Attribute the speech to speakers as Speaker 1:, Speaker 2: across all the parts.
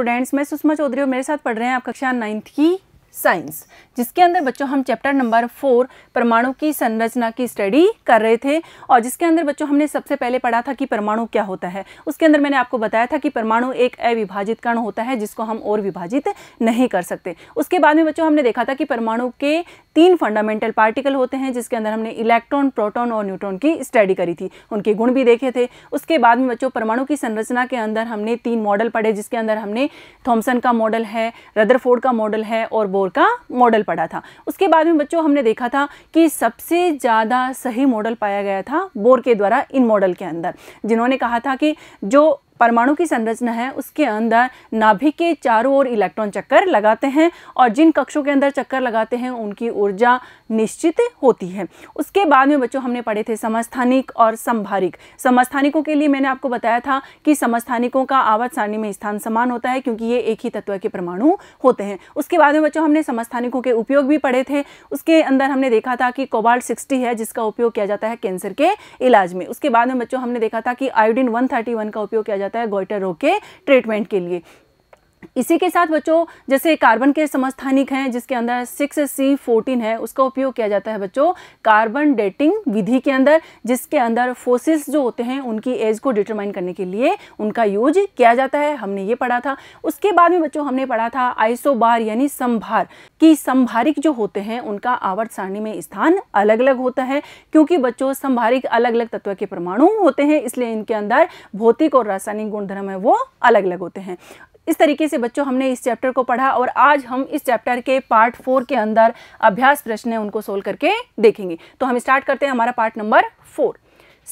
Speaker 1: students मैं सुषमा चौधरी और मेरे साथ पढ़ रहे हैं आप कक्षा नाइन्थ की साइंस जिसके अंदर बच्चों हम चैप्टर नंबर फोर परमाणु की संरचना की स्टडी कर रहे थे और जिसके अंदर बच्चों हमने सबसे पहले पढ़ा था कि परमाणु क्या होता है उसके अंदर मैंने आपको बताया था कि परमाणु एक अविभाजित कण होता है जिसको हम और विभाजित नहीं कर सकते उसके बाद में बच्चों हमने देखा था कि परमाणु के तीन फंडामेंटल पार्टिकल होते हैं जिसके अंदर हमने इलेक्ट्रॉन प्रोटोन और न्यूट्रॉन की स्टडी करी थी उनके गुण भी देखे थे उसके बाद में बच्चों परमाणु की संरचना के अंदर हमने तीन मॉडल पढ़े जिसके अंदर हमने थॉम्सन का मॉडल है रदरफोर्ड का मॉडल है और बोर फोर का मॉडल पढ़ा था उसके बाद में बच्चों हमने देखा था कि सबसे ज़्यादा सही मॉडल पाया गया था बोर के द्वारा इन मॉडल के अंदर जिन्होंने कहा था कि जो परमाणु की संरचना है उसके अंदर नाभिक के चारों ओर इलेक्ट्रॉन चक्कर लगाते हैं और जिन कक्षों के अंदर चक्कर लगाते हैं उनकी ऊर्जा निश्चित होती है उसके बाद में बच्चों हमने पढ़े थे समस्थानिक और संभारिक समस्थानिकों के लिए मैंने आपको बताया था कि समस्थानिकों का आवाज सारणी में स्थान समान होता है क्योंकि ये एक ही तत्व के परमाणु होते हैं उसके बाद में बच्चों हमने समस्थानिकों के उपयोग भी पढ़े थे उसके अंदर हमने देखा था कि कोबाल्ट सिक्सटी है जिसका उपयोग किया जाता है कैंसर के इलाज में उसके बाद में बच्चों हमने देखा था कि आयोडिन वन का उपयोग किया जाता है गोइटर रोग के ट्रीटमेंट के लिए इसी के साथ बच्चों जैसे कार्बन के समस्थानिक हैं जिसके अंदर सिक्स सी फोर्टीन है उसका उपयोग किया जाता है बच्चों कार्बन डेटिंग विधि के अंदर जिसके अंदर फोसिल्स जो होते हैं उनकी एज को डिटरमाइन करने के लिए उनका यूज किया जाता है हमने ये पढ़ा था उसके बाद में बच्चों हमने पढ़ा था आइसोबार यानी संभार की संभारिक जो होते हैं उनका आवर्त सारणी में स्थान अलग अलग होता है क्योंकि बच्चों संभारिक अलग अलग तत्व के परमाणु होते हैं इसलिए इनके अंदर भौतिक और रासायनिक गुणधर्म है वो अलग अलग होते हैं इस तरीके से बच्चों हमने इस चैप्टर को पढ़ा और आज हम इस चैप्टर के पार्ट फोर के अंदर अभ्यास प्रश्न है उनको सोल्व करके देखेंगे तो हम स्टार्ट करते हैं हमारा पार्ट नंबर फोर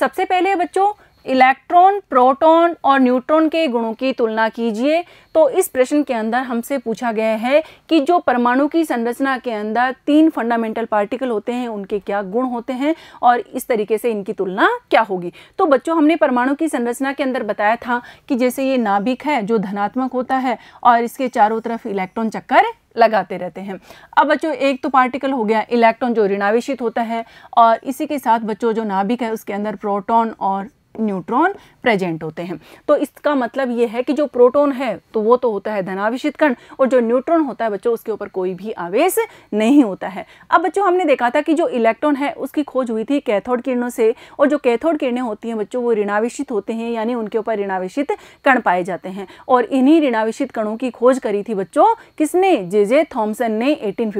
Speaker 1: सबसे पहले बच्चों इलेक्ट्रॉन प्रोटॉन और न्यूट्रॉन के गुणों की तुलना कीजिए तो इस प्रश्न के अंदर हमसे पूछा गया है कि जो परमाणु की संरचना के अंदर तीन फंडामेंटल पार्टिकल होते हैं उनके क्या गुण होते हैं और इस तरीके से इनकी तुलना क्या होगी तो बच्चों हमने परमाणु की संरचना के अंदर बताया था कि जैसे ये नाभिक है जो धनात्मक होता है और इसके चारों तरफ इलेक्ट्रॉन चक्कर लगाते रहते हैं अब बच्चों एक तो पार्टिकल हो गया इलेक्ट्रॉन जो ऋणावेशित होता है और इसी के साथ बच्चों जो नाभिक है उसके अंदर प्रोटॉन और न्यूट्रॉन प्रेजेंट होते हैं तो इसका मतलब ये है कि जो प्रोटॉन है तो वो तो होता है धनावेशित कण और जो न्यूट्रॉन होता है बच्चों उसके ऊपर कोई भी आवेश नहीं होता है अब बच्चों हमने देखा था कि जो इलेक्ट्रॉन है उसकी खोज हुई थी कैथोड किरणों से और जो कैथोड किरणें होती हैं बच्चों वो ऋणावेशित होते हैं यानी उनके ऊपर ऋणावेशित कण पाए जाते हैं और इन्हीं ऋणावेशित कणों की खोज करी थी बच्चों किसने जे जे थॉम्सन ने एटीन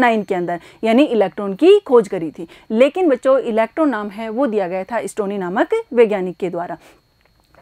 Speaker 1: के अंदर यानी इलेक्ट्रॉन की खोज करी थी लेकिन बच्चों इलेक्ट्रॉन नाम है वो दिया गया था स्टोनी नामक वैज्ञानिक वैज्ञानिक के द्वारा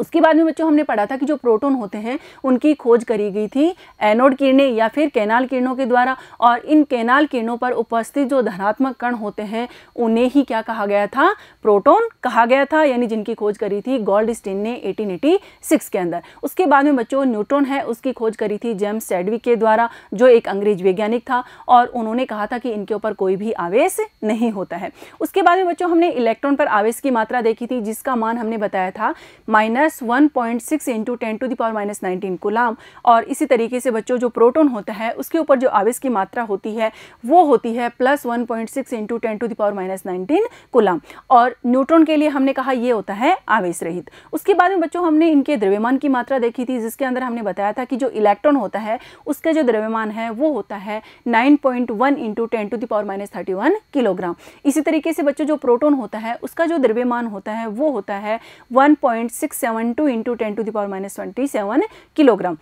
Speaker 1: उसके बाद में बच्चों हमने पढ़ा था कि जो प्रोटोन होते हैं उनकी खोज करी गई थी एनोड किरणें या फिर कैनाल किरणों के द्वारा और इन कैनाल किरणों पर उपस्थित जो धनात्मक कण होते हैं उन्हें ही क्या कहा गया था प्रोटोन कहा गया था यानी जिनकी खोज करी थी गोल्ड स्टेन ने एटीन के अंदर उसके बाद में बच्चों न्यूट्रॉन है उसकी खोज करी थी जेम्स सेडविक के द्वारा जो एक अंग्रेज वैज्ञानिक था और उन्होंने कहा था कि इनके ऊपर कोई भी आवेश नहीं होता है उसके बाद में बच्चों हमने इलेक्ट्रॉन पर आवेश की मात्रा देखी थी जिसका मान हमने बताया था minus plus one point six into ten to the power minus nineteen coulomb और इसी तरीके से बच्चों जो प्रोटोन होता है उसके ऊपर जो आवेश की मात्रा होती है वो होती है plus one point six into ten to the power minus nineteen coulomb और न्यूट्रॉन के लिए हमने कहा ये होता है आवेश रहित उसके बाद में बच्चों हमने इनके द्रव्यमान की मात्रा देखी थी जिसके अंदर हमने बताया था कि जो इलेक्ट्रॉन होता है उसका जो द्रव्यमान है वो होता है nine point one into ten to the power minus thirty one kilogram इसी तरीके से बच्चों जो प्रोटोन होता है उसका जो द्रव्यमान होता है वो होता है one point six seven seven two into ten to the power minus twenty seven kilogram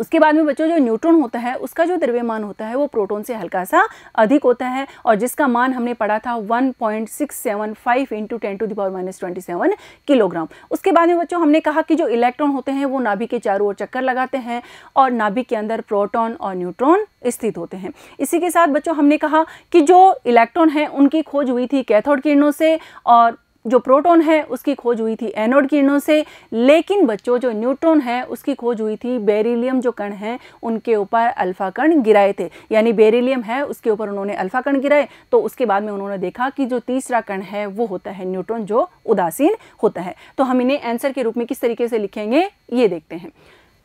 Speaker 1: उसके बाद में बच्चों जो न्यूट्रॉन होता है उसका जो द्रव्यमान होता है वो प्रोटॉन से हल्का सा अधिक होता है और जिसका मान हमने पढ़ा था 1.675 point six seven five into ten to the power minus twenty seven kilogram उसके बाद में बच्चों हमने कहा कि जो इलेक्ट्रॉन होते हैं वो नाभिक के चारों ओर चक्कर लगाते हैं और नाभिक के अंदर प्रोटोन और न्यूट्रॉन स्थित होते हैं इसी के साथ बच्चों हमने कहा कि जो इलेक्ट्रॉन है उनकी खोज हुई थी कैथोड किरणों से और जो प्रोटॉन है उसकी खोज हुई थी एनोड किरणों से लेकिन बच्चों जो न्यूट्रॉन है उसकी खोज हुई थी बेरिलियम जो कण हैं उनके ऊपर अल्फा कण गिराए थे यानी बेरिलियम है उसके ऊपर उन्होंने अल्फा कण गिराए तो उसके बाद में उन्होंने देखा कि जो तीसरा कण है वो होता है न्यूट्रॉन जो उदासीन होता है तो हम इन्हें आंसर के रूप में किस तरीके से लिखेंगे ये देखते हैं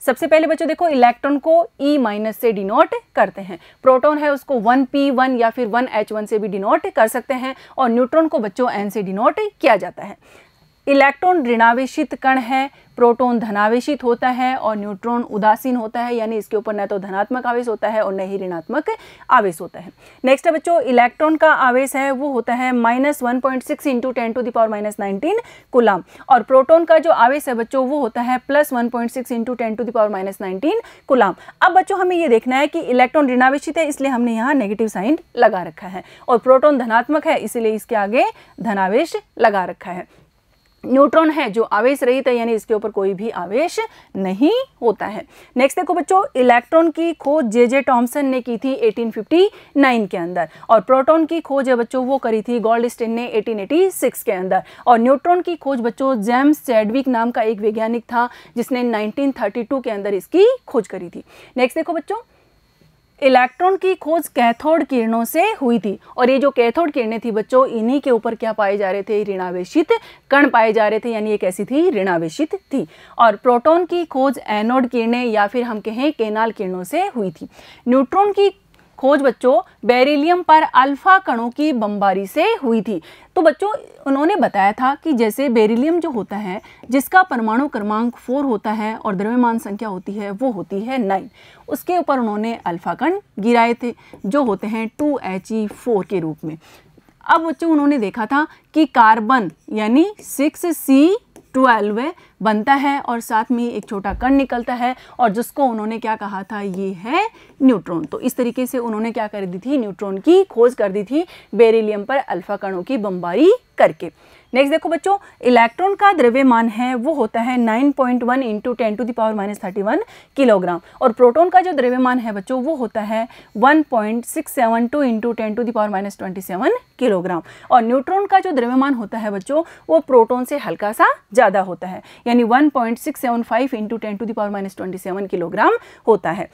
Speaker 1: सबसे पहले बच्चों देखो इलेक्ट्रॉन को E माइनस से डिनोट करते हैं प्रोटॉन है उसको 1p1 या फिर 1h1 से भी डिनोट कर सकते हैं और न्यूट्रॉन को बच्चों N से डिनोट किया जाता है इलेक्ट्रॉन ऋणावेशित कण है प्रोटॉन धनावेशित होता है और न्यूट्रॉन उदासीन होता है यानी इसके ऊपर न तो धनात्मक आवेश होता है और न ही ऋणात्मक आवेश होता है नेक्स्ट है बच्चों इलेक्ट्रॉन का आवेश है वो होता है minus one point six into ten to the power minus nineteen coulomb और प्रोटोन का जो आवेश है बच्चों वो होता है plus one point six into ten to the power minus nineteen coulomb अब बच्चों हमें यह देखना है कि इलेक्ट्रॉन ऋणावेशित है इसलिए हमने यहाँ नेगेटिव साइन लगा रखा है और प्रोटोन धनात्मक है इसलिए इसके आगे धनावेश लगा रखा है न्यूट्रॉन है जो आवेश रहित है यानी इसके ऊपर कोई भी आवेश नहीं होता है नेक्स्ट देखो बच्चों इलेक्ट्रॉन की खोज जे जे टॉम्सन ने की थी 1859 के अंदर और प्रोटॉन की खोज है बच्चों वो करी थी गोल्ड स्टेन ने 1886 के अंदर और न्यूट्रॉन की खोज बच्चों जेम्स चैडविक नाम का एक वैज्ञानिक था जिसने नाइनटीन के अंदर इसकी खोज करी थी नेक्स्ट देखो बच्चों इलेक्ट्रॉन की खोज कैथोड किरणों से हुई थी और ये जो कैथोड किरणें थी बच्चों इन्हीं के ऊपर क्या पाए जा रहे थे ऋणावेशित कण पाए जा रहे थे यानी ये कैसी थी ऋणावेशित थी और प्रोटॉन की खोज एनोड किरणें या फिर हम कहें केनाल किरणों से हुई थी न्यूट्रॉन की खोज बच्चों बेरिलियम पर अल्फा कणों की बमबारी से हुई थी तो बच्चों उन्होंने बताया था कि जैसे बेरिलियम जो होता है जिसका परमाणु क्रमांक फोर होता है और द्रव्यमान संख्या होती है वो होती है नाइन उसके ऊपर उन्होंने अल्फा कण गिराए थे जो होते हैं टू एच ई फोर के रूप में अब बच्चों उन्होंने देखा था कि कार्बन यानी सिक्स सी ट्वेल्व बनता है और साथ में एक छोटा कण निकलता है और जिसको उन्होंने क्या कहा था ये है न्यूट्रॉन तो इस तरीके से उन्होंने क्या कर दी थी न्यूट्रॉन की खोज कर दी थी बेरिलियम पर अल्फा कणों की बमबारी करके नेक्स्ट देखो बच्चों इलेक्ट्रॉन का द्रव्यमान है वो होता है 9.1 point one into ten to the power minus thirty one kilogram और प्रोटोन का जो द्रव्यमान है बच्चों वो होता है 1.672 point six seven two into ten to the power minus twenty seven kilogram और न्यूट्रॉन का जो द्रव्यमान होता है बच्चों वो प्रोटोन से हल्का सा ज़्यादा होता है यानी one point six seven five into ten to the power minus twenty seven kilogram होता है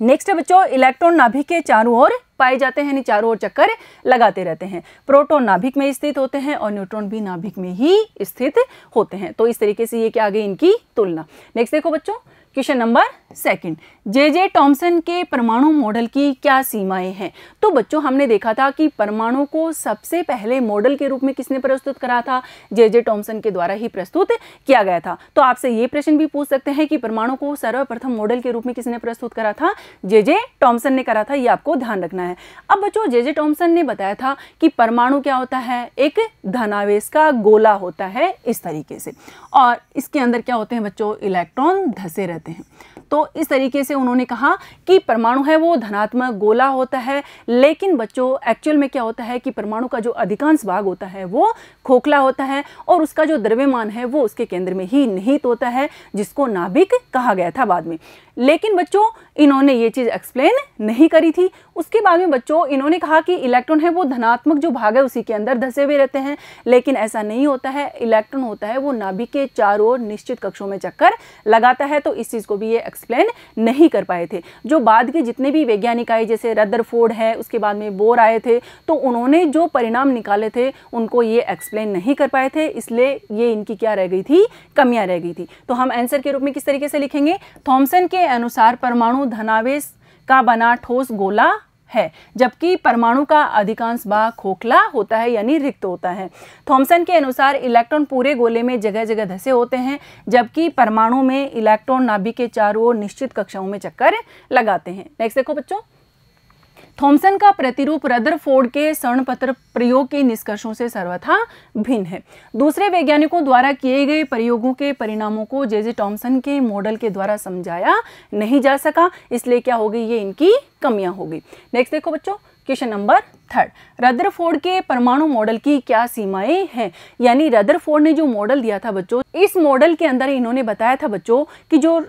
Speaker 1: नेक्स्ट है बच्चों इलेक्ट्रॉन नाभिक के चारों ओर पाए जाते हैं यानी चारों ओर चक्कर लगाते रहते हैं प्रोटोन नाभिक में स्थित होते हैं और न्यूट्रॉन भी नाभिक में ही स्थित होते हैं तो इस तरीके से ये क्या आ गई इनकी तुलना नेक्स्ट देखो बच्चों question number second J J Thomson के परमाणु मॉडल की क्या सीमाएं हैं तो बच्चों हमने देखा था कि परमाणु को सबसे पहले मॉडल के रूप में किसने प्रस्तुत करा था जे जे टॉम्सन के द्वारा ही प्रस्तुत किया गया था तो आपसे ये प्रश्न भी पूछ सकते हैं कि परमाणु को सर्वप्रथम मॉडल के रूप में किसने प्रस्तुत करा था जे जे टॉम्सन ने करा था ये आपको ध्यान रखना है है अब बच्चों जे जे टॉम्सन ने बताया था कि परमाणु क्या होता है एक धनावेश का गोला होता है इस तरीके से और इसके अंदर क्या होते हैं बच्चों इलेक्ट्रॉन धसे रहते हैं तो इस तरीके से उन्होंने कहा कि परमाणु है वो धनात्मक गोला होता है लेकिन बच्चों एक्चुअल में क्या होता है कि परमाणु का जो अधिकांश भाग होता है वो खोखला होता है और उसका जो द्रव्यमान है वो उसके केंद्र में ही निहित होता है जिसको नाभिक कहा गया था बाद में लेकिन बच्चों इन्होंने ये चीज़ एक्सप्लेन नहीं करी थी उसके बाद बाद में बच्चों इन्होंने कहा कि इलेक्ट्रॉन है वो धनात्मक जो भाग है उसी के अंदर धसे हुए रहते हैं लेकिन ऐसा नहीं होता है इलेक्ट्रॉन होता है वो नाभिक के चारों ओर निश्चित कक्षों में चक्कर लगाता है तो इस चीज़ को भी ये एक्सप्लेन नहीं कर पाए थे जो बाद के जितने भी वैज्ञानिक आए जैसे रदरफोर्ड है उसके बाद में बोर आए थे तो उन्होंने जो परिणाम निकाले थे उनको ये एक्सप्लेन नहीं कर पाए थे इसलिए ये इनकी क्या रह गई थी कमियां रह गई थी तो हम आंसर के रूप में किस तरीके से लिखेंगे थॉमसन के अनुसार परमाणु धनावेश का बना ठोस गोला है जबकि परमाणु का अधिकांश भाग खोखला होता है यानी रिक्त होता है थॉमसन के अनुसार इलेक्ट्रॉन पूरे गोले में जगह जगह धसे होते हैं जबकि परमाणु में इलेक्ट्रॉन नाभिक के चारों ओर निश्चित कक्षाओं में चक्कर लगाते हैं नेक्स्ट देखो बच्चों थॉमसन का प्रतिरूप रदरफोर्ड के स्वर्णपत्र प्रयोग के निष्कर्षों से सर्वथा भिन्न है दूसरे वैज्ञानिकों द्वारा किए गए प्रयोगों के परिणामों को जे जे टॉम्सन के मॉडल के द्वारा समझाया नहीं जा सका इसलिए क्या हो गई ये इनकी कमियां हो गई नेक्स्ट देखो बच्चों क्वेश्चन नंबर थर्ड रदरफोर्ड के परमाणु मॉडल की क्या सीमाएं हैं यानी रदरफोर्ड ने जो मॉडल दिया था बच्चों इस मॉडल के अंदर इन्होंने बताया था बच्चों कि जो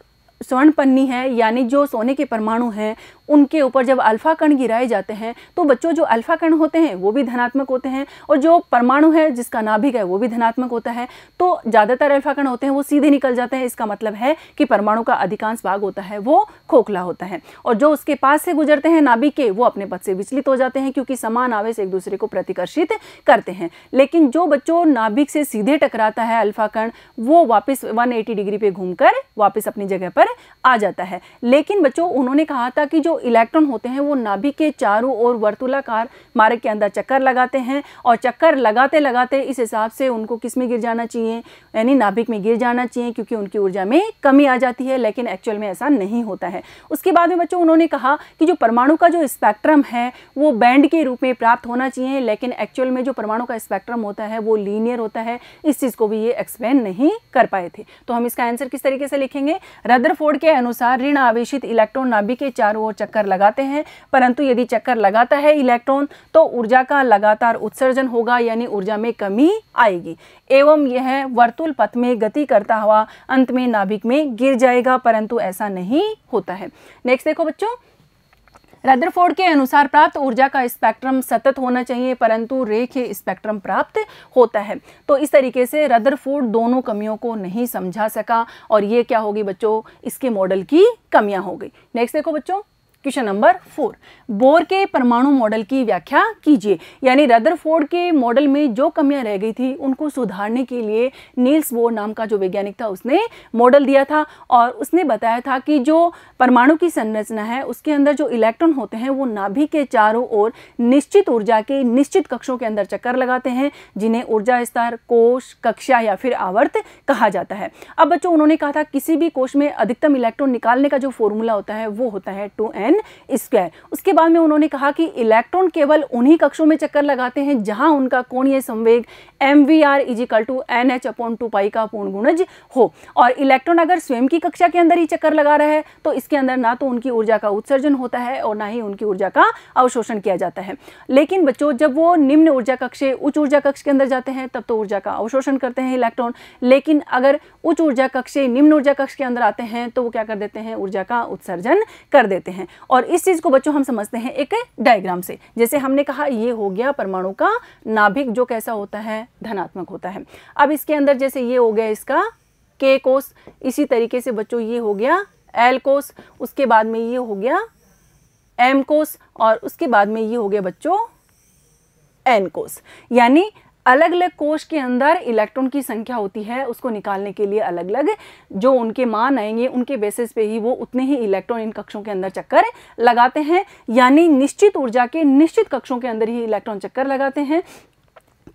Speaker 1: स्वर्ण पन्नी है यानी जो सोने के परमाणु हैं उनके ऊपर जब अल्फ़ा कण गिराए जाते हैं तो बच्चों जो अल्फ़ा कण होते हैं वो भी धनात्मक होते हैं और जो परमाणु है जिसका नाभिक है वो भी धनात्मक होता है तो ज़्यादातर अल्फ़ा कण होते हैं वो सीधे निकल जाते हैं इसका मतलब है कि परमाणु का अधिकांश भाग होता है वो खोखला होता है और जो उसके पास से गुजरते हैं नाभिक के वो अपने पद से विचलित हो जाते हैं क्योंकि समान आवेश एक दूसरे को प्रतिकर्षित करते हैं लेकिन जो बच्चों नाभिक से सीधे टकराता है अल्फ़ा कण वो वापस वन डिग्री पे घूमकर वापस अपनी जगह पर आ जाता है लेकिन बच्चों उन्होंने कहा था कि जो इलेक्ट्रॉन होते हैं वो नाभि के चारों ओर वर्तुलाकार मार्ग के अंदर चक्कर लगाते हैं और चक्कर लगाते लगाते इस हिसाब से उनको किस में गिर जाना चाहिए यानी नाभिक में गिर जाना चाहिए क्योंकि उनकी ऊर्जा में कमी आ जाती है लेकिन एक्चुअल में ऐसा नहीं होता है उसके बाद में बच्चों उन्होंने कहा कि जो परमाणु का जो स्पेक्ट्रम है वो बैंड के रूप में प्राप्त होना चाहिए लेकिन एक्चुअल में जो परमाणु का स्पेक्ट्रम होता है वो लीनियर होता है इस चीज़ को भी ये एक्सप्लेन नहीं कर पाए थे तो हम इसका आंसर किस तरीके से लिखेंगे रदरफोर्ड के अनुसार ऋण आवेशित इलेक्ट्रॉन नाभिक के चारों ओर चक्कर लगाते हैं परंतु यदि चक्कर लगाता है इलेक्ट्रॉन तो ऊर्जा का लगातार उत्सर्जन होगा यानी ऊर्जा में कमी आएगी एवं यह वर्तुल पथ में गति करता हुआ अंत में नाभिक में गिर जाएगा परंतु ऐसा नहीं होता है नेक्स्ट देखो बच्चों रदरफोर्ड के अनुसार प्राप्त ऊर्जा का स्पेक्ट्रम सतत होना चाहिए परंतु रेखे स्पेक्ट्रम प्राप्त होता है तो इस तरीके से रदरफोर्ड दोनों कमियों को नहीं समझा सका और ये क्या होगी बच्चों इसके मॉडल की कमियां हो गई नेक्स्ट देखो बच्चों क्वेश्चन नंबर फोर बोर के परमाणु मॉडल की व्याख्या कीजिए यानी रदरफोर्ड के मॉडल में जो कमियां रह गई थी उनको सुधारने के लिए नील्स बोर नाम का जो वैज्ञानिक था उसने मॉडल दिया था और उसने बताया था कि जो परमाणु की संरचना है उसके अंदर जो इलेक्ट्रॉन होते हैं वो नाभिक के चारों ओर निश्चित ऊर्जा के निश्चित कक्षों के अंदर चक्कर लगाते हैं जिन्हें ऊर्जा स्तर कोश कक्षा या फिर आवर्त कहा जाता है अब बच्चों उन्होंने कहा था किसी भी कोष में अधिकतम इलेक्ट्रॉन निकालने का जो फॉर्मूला होता है वो होता है टू एन एन स्क्वायर उसके बाद में उन्होंने कहा कि इलेक्ट्रॉन केवल उन्हीं कक्षों में चक्कर लगाते हैं जहां उनका कोणीय संवेग M V R is equal to N H upon two pi का पूर्ण गुणज हो और इलेक्ट्रॉन अगर स्वयं की कक्षा के अंदर ही चक्कर लगा रहा है तो इसके अंदर ना तो उनकी ऊर्जा का उत्सर्जन होता है और ना ही उनकी ऊर्जा का अवशोषण किया जाता है लेकिन बच्चों जब वो निम्न ऊर्जा कक्ष उच्च ऊर्जा कक्ष के अंदर जाते हैं तब तो ऊर्जा का अवशोषण करते हैं इलेक्ट्रॉन लेकिन अगर उच्च ऊर्जा कक्ष निम्न ऊर्जा कक्ष के अंदर आते हैं तो वो क्या कर देते हैं ऊर्जा का उत्सर्जन कर देते हैं और इस चीज़ को बच्चों हम समझते हैं एक डायग्राम से जैसे हमने कहा ये हो गया परमाणु का नाभिक जो कैसा होता है धनात्मक होता है अब इसके अंदर जैसे ये हो गया इसका के कोस इसी तरीके से बच्चों ये हो गया एल कोस उसके बाद में ये हो गया एम कोस और उसके बाद में ये हो गया बच्चों एन कोस यानी अलग अलग कोश के अंदर इलेक्ट्रॉन की संख्या होती है उसको निकालने के लिए अलग अलग जो उनके मान आएंगे उनके बेसिस पे ही वो उतने ही इलेक्ट्रॉन इन कक्षों के अंदर चक्कर लगाते हैं यानी निश्चित ऊर्जा के निश्चित कक्षों के अंदर ही इलेक्ट्रॉन चक्कर लगाते हैं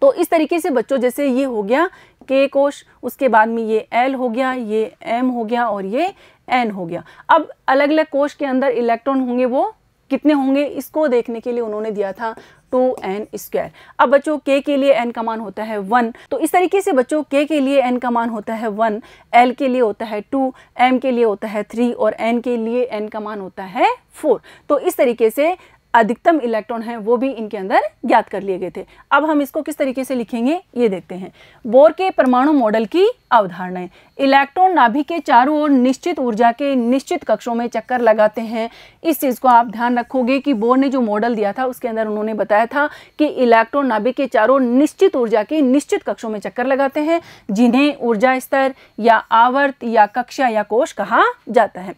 Speaker 1: तो इस तरीके से बच्चों जैसे ये हो गया के कोश उसके बाद में ये एल हो गया ये एम हो गया और ये एन हो गया अब अलग अलग कोश के अंदर इलेक्ट्रॉन होंगे वो कितने होंगे इसको देखने के लिए उन्होंने दिया था टू एन स्क्वायर अब बच्चों के के लिए एन का मान होता है वन तो इस तरीके से बच्चों के के लिए एन का मान होता है वन एल के लिए होता है टू एम के लिए होता है थ्री और एन के लिए एन का मान होता है फोर तो इस तरीके से अधिकतम इलेक्ट्रॉन हैं वो भी इनके अंदर ज्ञात कर लिए गए थे अब हम इसको किस तरीके से लिखेंगे ये देखते हैं बोर के परमाणु मॉडल की अवधारणाएं इलेक्ट्रॉन नाभिक के चारों ओर निश्चित ऊर्जा के निश्चित कक्षों में चक्कर लगाते हैं इस चीज़ को आप ध्यान रखोगे कि बोर ने जो मॉडल दिया था उसके अंदर उन्होंने बताया था कि इलेक्ट्रॉन नाभिक के चारों निश्चित ऊर्जा के निश्चित कक्षों में चक्कर लगाते हैं जिन्हें ऊर्जा स्तर या आवर्त या कक्षा या कोष कहा जाता है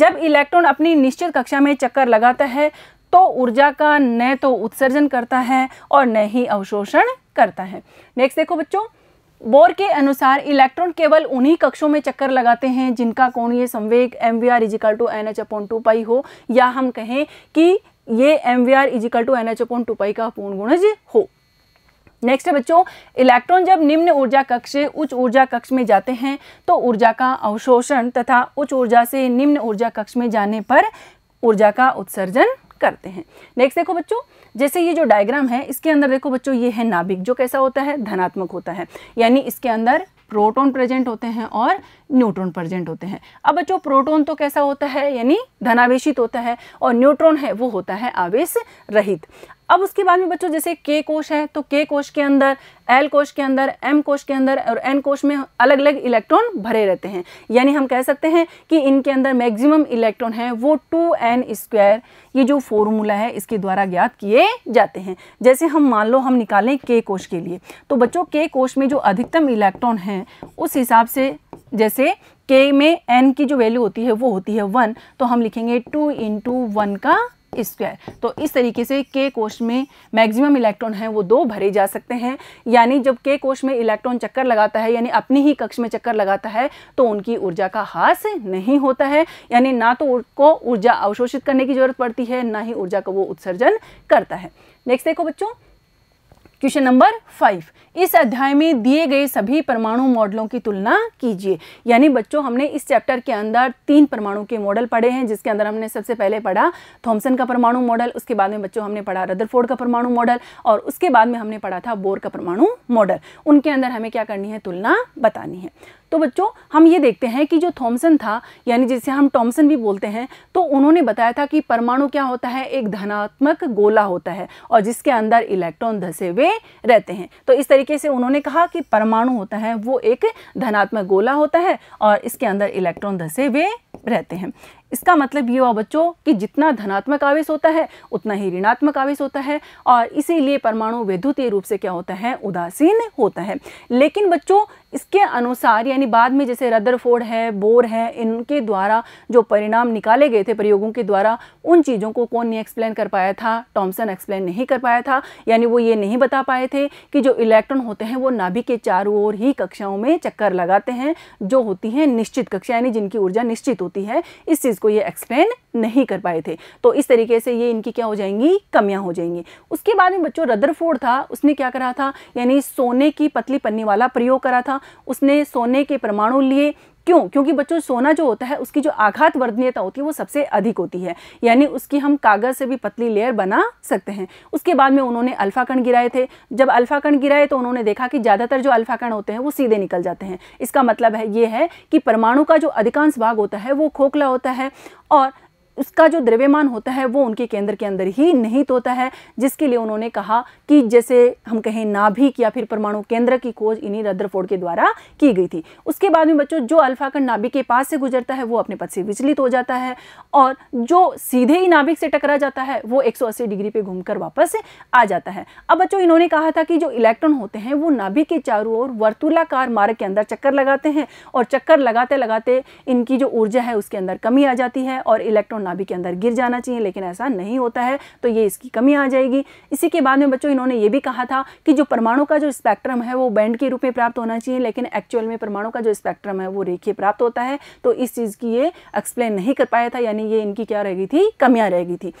Speaker 1: जब इलेक्ट्रॉन अपनी निश्चित कक्षा में चक्कर लगाता है तो ऊर्जा का न तो उत्सर्जन करता है और न ही अवशोषण करता है नेक्स्ट देखो बच्चों बोर के अनुसार इलेक्ट्रॉन केवल उन्हीं कक्षों में चक्कर लगाते हैं जिनका कोणीय संवेग M V R is equal to N H upon two pi हो या हम कहें कि ये M V R is equal to N H upon two pi का पूर्ण गुणज हो नेक्स्ट है बच्चों इलेक्ट्रॉन जब निम्न ऊर्जा कक्ष से उच्च ऊर्जा कक्ष में जाते हैं तो ऊर्जा का अवशोषण तथा उच्च ऊर्जा से निम्न ऊर्जा कक्ष में जाने पर ऊर्जा का उत्सर्जन करते हैं नेक्स्ट देखो बच्चों जैसे ये जो डायग्राम है इसके अंदर देखो बच्चों ये है नाभिक जो कैसा होता है धनात्मक होता है यानी इसके अंदर प्रोटॉन प्रेजेंट होते हैं और न्यूट्रॉन प्रेजेंट होते हैं अब बच्चों प्रोटॉन तो कैसा होता है यानी धनावेशित होता है और न्यूट्रॉन है वो होता है आवेश रहित अब उसके बाद में बच्चों जैसे के कोश है तो के कोश के अंदर एल कोश के अंदर एम कोश के अंदर और एन कोश में अलग अलग इलेक्ट्रॉन भरे रहते हैं यानी हम कह सकते हैं कि इनके अंदर मैक्सिमम इलेक्ट्रॉन है वो टू एन स्क्वायर ये जो फॉर्मूला है इसके द्वारा ज्ञात किए जाते हैं जैसे हम मान लो हम निकालें के कोश के लिए तो बच्चों के कोश में जो अधिकतम इलेक्ट्रॉन है उस हिसाब से जैसे के में एन की जो वैल्यू होती है वो होती है वन तो हम लिखेंगे टू इंटू वन का स्क्वायर तो इस तरीके से के कोश में मैक्सिमम इलेक्ट्रॉन हैं वो दो भरे जा सकते हैं यानी जब के कोश में इलेक्ट्रॉन चक्कर लगाता है यानी अपनी ही कक्ष में चक्कर लगाता है तो उनकी ऊर्जा का हास नहीं होता है यानी ना तो उनको ऊर्जा अवशोषित करने की जरूरत पड़ती है ना ही ऊर्जा का वो उत्सर्जन करता है नेक्स्ट देखो बच्चों क्वेश्चन नंबर फाइव इस अध्याय में दिए गए सभी परमाणु मॉडलों की तुलना कीजिए यानी बच्चों हमने इस चैप्टर के अंदर तीन परमाणु के मॉडल पढ़े हैं जिसके अंदर हमने सबसे पहले पढ़ा थॉमसन का परमाणु मॉडल उसके बाद में बच्चों हमने पढ़ा रदरफोर्ड का परमाणु मॉडल और उसके बाद में हमने पढ़ा था बोर का परमाणु मॉडल उनके अंदर हमें क्या करनी है तुलना बतानी है तो बच्चों हम ये देखते हैं कि जो थॉमसन था यानी जिसे हम टॉमसन भी बोलते हैं तो उन्होंने बताया था कि परमाणु क्या होता है एक धनात्मक गोला होता है और जिसके अंदर इलेक्ट्रॉन धसे हुए रहते हैं तो इस तरीके से उन्होंने कहा कि परमाणु होता है वो एक धनात्मक गोला होता है और इसके अंदर इलेक्ट्रॉन धसे हुए रहते हैं इसका मतलब ये हुआ बच्चों कि जितना धनात्मक आवेश होता है उतना ही ऋणात्मक आवेश होता है और इसीलिए परमाणु विद्युतीय रूप से क्या होता है उदासीन होता है लेकिन बच्चों इसके अनुसार यानी बाद में जैसे रदरफोर्ड है बोर है इनके द्वारा जो परिणाम निकाले गए थे प्रयोगों के द्वारा उन चीज़ों को कौन नहीं एक्सप्लेन कर पाया था टॉम्सन एक्सप्लेन नहीं कर पाया था यानी वो ये नहीं बता पाए थे कि जो इलेक्ट्रॉन होते हैं वो नाभिक के चारों ओर ही कक्षाओं में चक्कर लगाते हैं जो होती हैं निश्चित कक्षा यानी जिनकी ऊर्जा निश्चित होती है इस चीज़ को ये एक्सप्लेन नहीं कर पाए थे तो इस तरीके से ये इनकी क्या हो जाएंगी कमियाँ हो जाएंगी उसके बाद में बच्चों रदरफोर्ड था उसने क्या करा था यानी सोने की पतली पन्नी वाला प्रयोग करा था उसने सोने के परमाणु लिए क्यों क्योंकि बच्चों सोना जो होता है उसकी जो आघात वर्धनीयता होती है वो सबसे अधिक होती है यानी उसकी हम कागज़ से भी पतली लेयर बना सकते हैं उसके बाद में उन्होंने अल्फा कण गिराए थे जब अल्फा कण गिराए तो उन्होंने देखा कि ज़्यादातर जो अल्फा कण होते हैं वो सीधे निकल जाते हैं इसका मतलब है ये है कि परमाणु का जो अधिकांश भाग होता है वो खोखला होता है और उसका जो द्रव्यमान होता है वो उनके केंद्र के अंदर ही निहित होता है जिसके लिए उन्होंने कहा कि जैसे हम कहें नाभिक या फिर परमाणु केंद्र की खोज इन्हीं रद्रफोड़ के द्वारा की गई थी उसके बाद में बच्चों जो कण नाभिक के पास से गुजरता है वो अपने पद से विचलित हो जाता है और जो सीधे ही नाभिक से टकरा जाता है वो एक डिग्री पे घूम वापस आ जाता है अब बच्चों इन्होंने कहा था कि जो इलेक्ट्रॉन होते हैं वो नाभिक के चारों ओर वर्तूलाकार मार्ग के अंदर चक्कर लगाते हैं और चक्कर लगाते लगाते इनकी जो ऊर्जा है उसके अंदर कमी आ जाती है और इलेक्ट्रॉन नाभि के अंदर गिर जाना चाहिए लेकिन ऐसा नहीं होता है तो ये इसकी कमी आ जाएगी इसी के बाद में बच्चों इन्होंने ये भी कहा था कि जो परमाणु का जो स्पेक्ट्रम है वो बैंड के रूप में प्राप्त होना चाहिए लेकिन एक्चुअल में परमाणु का जो स्पेक्ट्रम है वो रेखीय प्राप्त होता है तो इस चीज़ की ये एक्सप्लेन नहीं कर पाया था यानी ये इनकी क्या रह गई थी कमियाँ रह गई थी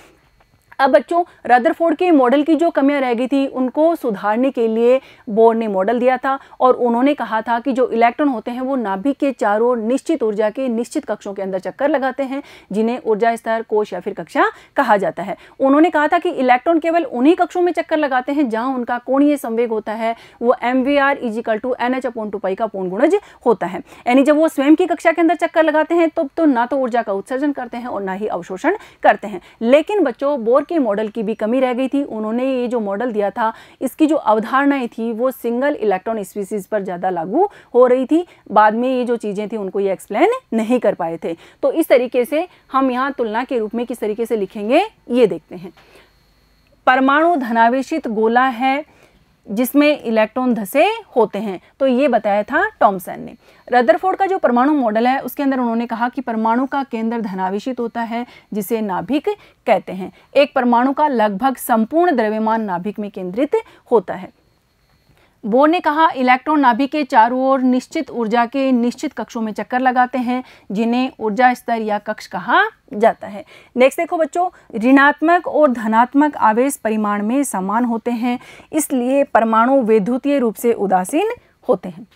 Speaker 1: अब बच्चों रदरफोर्ड के मॉडल की जो कमियां रह गई थी उनको सुधारने के लिए बोर्ड ने मॉडल दिया था और उन्होंने कहा था कि जो इलेक्ट्रॉन होते हैं वो नाभिक के चारों निश्चित ऊर्जा के निश्चित कक्षों के अंदर चक्कर लगाते हैं जिन्हें ऊर्जा स्तर कोश या फिर कक्षा कहा जाता है उन्होंने कहा था कि इलेक्ट्रॉन केवल उन्हीं कक्षों में चक्कर लगाते हैं जहाँ उनका कोणीय संवेग होता है वो M V R is equal to N H upon two pi का पूर्ण गुणज होता है यानी जब वो स्वयं की कक्षा के अंदर चक्कर लगाते हैं तब तो ना तो ऊर्जा का उत्सर्जन करते हैं और ना ही अवशोषण करते हैं लेकिन बच्चों बोर के मॉडल की भी कमी रह गई थी उन्होंने ये जो मॉडल दिया था इसकी जो अवधारणाएं थी वो सिंगल इलेक्ट्रॉन स्पीसीज पर ज़्यादा लागू हो रही थी बाद में ये जो चीज़ें थी उनको ये एक्सप्लेन नहीं कर पाए थे तो इस तरीके से हम यहाँ तुलना के रूप में किस तरीके से लिखेंगे ये देखते हैं परमाणु धनावेशित गोला है जिसमें इलेक्ट्रॉन धसे होते हैं तो ये बताया था टॉमसन ने रदरफोर्ड का जो परमाणु मॉडल है उसके अंदर उन्होंने कहा कि परमाणु का केंद्र धनावेशित होता है जिसे नाभिक कहते हैं एक परमाणु का लगभग संपूर्ण द्रव्यमान नाभिक में केंद्रित होता है बोर ने कहा इलेक्ट्रॉन नाभिक के चारों ओर निश्चित ऊर्जा के निश्चित कक्षों में चक्कर लगाते हैं जिन्हें ऊर्जा स्तर या कक्ष कहा जाता है नेक्स्ट देखो बच्चों ऋणात्मक और धनात्मक आवेश परिमाण में समान होते हैं इसलिए परमाणु वेद्युतीय रूप से उदासीन होते हैं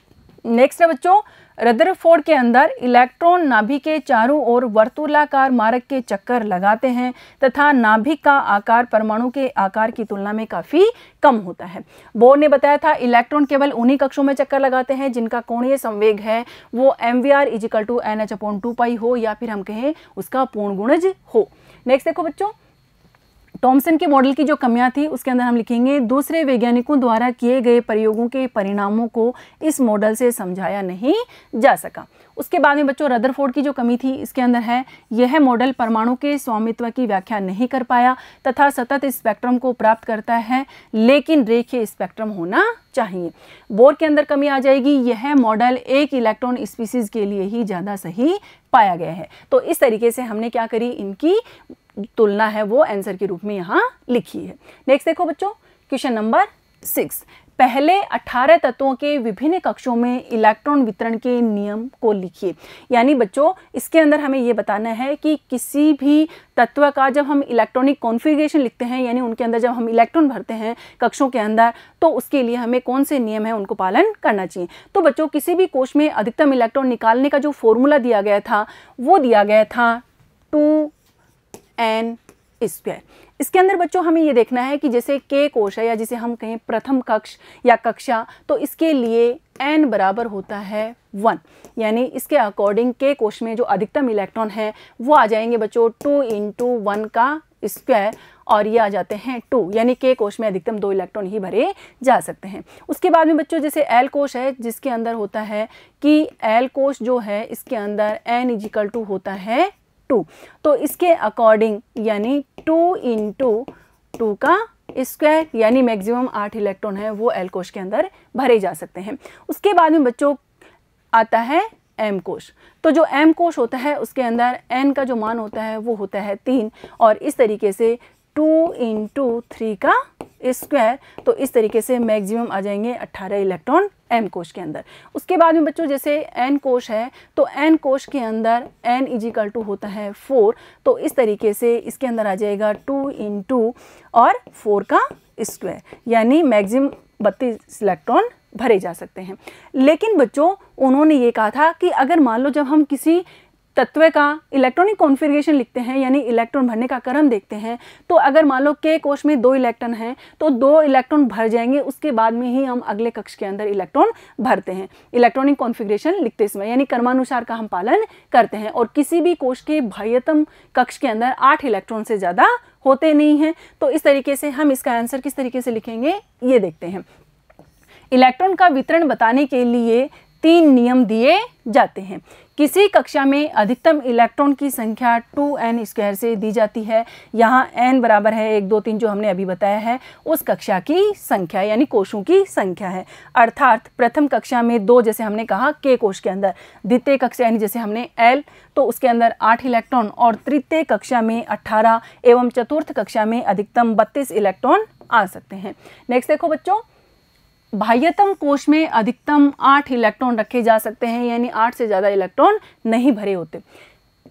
Speaker 1: नेक्स्ट है बच्चों रदरफोर्ड के अंदर इलेक्ट्रॉन नाभि के चारों ओर वर्तूलाकार मार्ग के चक्कर लगाते हैं तथा नाभिक का आकार परमाणु के आकार की तुलना में काफ़ी कम होता है बोर ने बताया था इलेक्ट्रॉन केवल उन्हीं कक्षों में चक्कर लगाते हैं जिनका कोणीय संवेग है वो M V R is equal to N H upon two pi हो या फिर हम कहें उसका पूर्ण गुणज हो नेक्स्ट देखो बच्चों टॉमसन के मॉडल की जो कमियां थी उसके अंदर हम लिखेंगे दूसरे वैज्ञानिकों द्वारा किए गए प्रयोगों के परिणामों को इस मॉडल से समझाया नहीं जा सका उसके बाद में बच्चों रदरफोर्ड की जो कमी थी इसके अंदर है यह मॉडल परमाणु के स्वामित्व की व्याख्या नहीं कर पाया तथा सतत स्पेक्ट्रम को प्राप्त करता है लेकिन रेखीय स्पेक्ट्रम होना चाहिए बोर के अंदर कमी आ जाएगी यह मॉडल एक इलेक्ट्रॉन स्पीसीज के लिए ही ज़्यादा सही पाया गया है तो इस तरीके से हमने क्या करी इनकी तुलना है वो आंसर के रूप में यहाँ लिखी है नेक्स्ट देखो बच्चों क्वेश्चन नंबर सिक्स पहले 18 तत्वों के विभिन्न कक्षों में इलेक्ट्रॉन वितरण के नियम को लिखिए यानी बच्चों इसके अंदर हमें ये बताना है कि किसी भी तत्व का जब हम इलेक्ट्रॉनिक कॉन्फ़िगरेशन लिखते हैं यानी उनके अंदर जब हम इलेक्ट्रॉन भरते हैं कक्षों के अंदर तो उसके लिए हमें कौन से नियम हैं उनको पालन करना चाहिए तो बच्चों किसी भी कोष में अधिकतम इलेक्ट्रॉन निकालने का जो फॉर्मूला दिया गया था वो दिया गया था टू एन स्क्वायर इसके अंदर बच्चों हमें ये देखना है कि जैसे के कोश है या जिसे हम कहें प्रथम कक्ष या कक्षा तो इसके लिए एन बराबर होता है वन यानी इसके अकॉर्डिंग के कोश में जो अधिकतम इलेक्ट्रॉन है वो आ जाएंगे बच्चों टू इंटू वन का स्क्वायर और ये आ जाते हैं टू यानी के कोश में अधिकतम दो इलेक्ट्रॉन ही भरे जा सकते हैं उसके बाद में बच्चों जैसे एल कोश है जिसके अंदर होता है कि एल कोश जो है इसके अंदर एन इजिकल टू होता है टू तो इसके अकॉर्डिंग यानी टू इंटू टू का स्क्वायर यानी मैक्सिमम आठ इलेक्ट्रॉन है वो एल कोश के अंदर भरे जा सकते हैं उसके बाद में बच्चों आता है एम कोश तो जो एम कोश होता है उसके अंदर एन का जो मान होता है वो होता है तीन और इस तरीके से टू इंटू थ्री का स्क्वायर तो इस तरीके से मैक्सिमम आ जाएंगे अट्ठारह इलेक्ट्रॉन एम कोश के अंदर उसके बाद में बच्चों जैसे एन कोश है तो एन कोश के अंदर एन इजिकल टू होता है फोर तो इस तरीके से इसके अंदर आ जाएगा टू इन टू और फोर का स्क्वायर यानी मैक्सिमम बत्तीस इलेक्ट्रॉन भरे जा सकते हैं लेकिन बच्चों उन्होंने ये कहा था कि अगर मान लो जब हम किसी तत्व का इलेक्ट्रॉनिक कॉन्फ़िगरेशन लिखते हैं यानी इलेक्ट्रॉन भरने का क्रम देखते हैं तो अगर मान लो के कोष में दो इलेक्ट्रॉन हैं तो दो इलेक्ट्रॉन भर जाएंगे उसके बाद में ही हम अगले कक्ष के अंदर इलेक्ट्रॉन भरते हैं इलेक्ट्रॉनिक कॉन्फ़िगरेशन लिखते समय यानी कर्मानुसार का हम पालन करते हैं और किसी भी कोष के बाह्यतम कक्ष के अंदर आठ इलेक्ट्रॉन से ज़्यादा होते नहीं हैं तो इस तरीके से हम इसका आंसर किस तरीके से लिखेंगे ये देखते हैं इलेक्ट्रॉन का वितरण बताने के लिए तीन नियम दिए जाते हैं किसी कक्षा में अधिकतम इलेक्ट्रॉन की संख्या टू एन स्क्वायर से दी जाती है यहाँ एन बराबर है एक दो तीन जो हमने अभी बताया है उस कक्षा की संख्या यानी कोशों की संख्या है अर्थात प्रथम कक्षा में दो जैसे हमने कहा के कोश के अंदर द्वितीय कक्षा यानी जैसे हमने एल तो उसके अंदर आठ इलेक्ट्रॉन और तृतीय कक्षा में अट्ठारह एवं चतुर्थ कक्षा में अधिकतम बत्तीस इलेक्ट्रॉन आ सकते हैं नेक्स्ट देखो बच्चों बाह्यतम कोश में अधिकतम आठ इलेक्ट्रॉन रखे जा सकते हैं यानी आठ से ज़्यादा इलेक्ट्रॉन नहीं भरे होते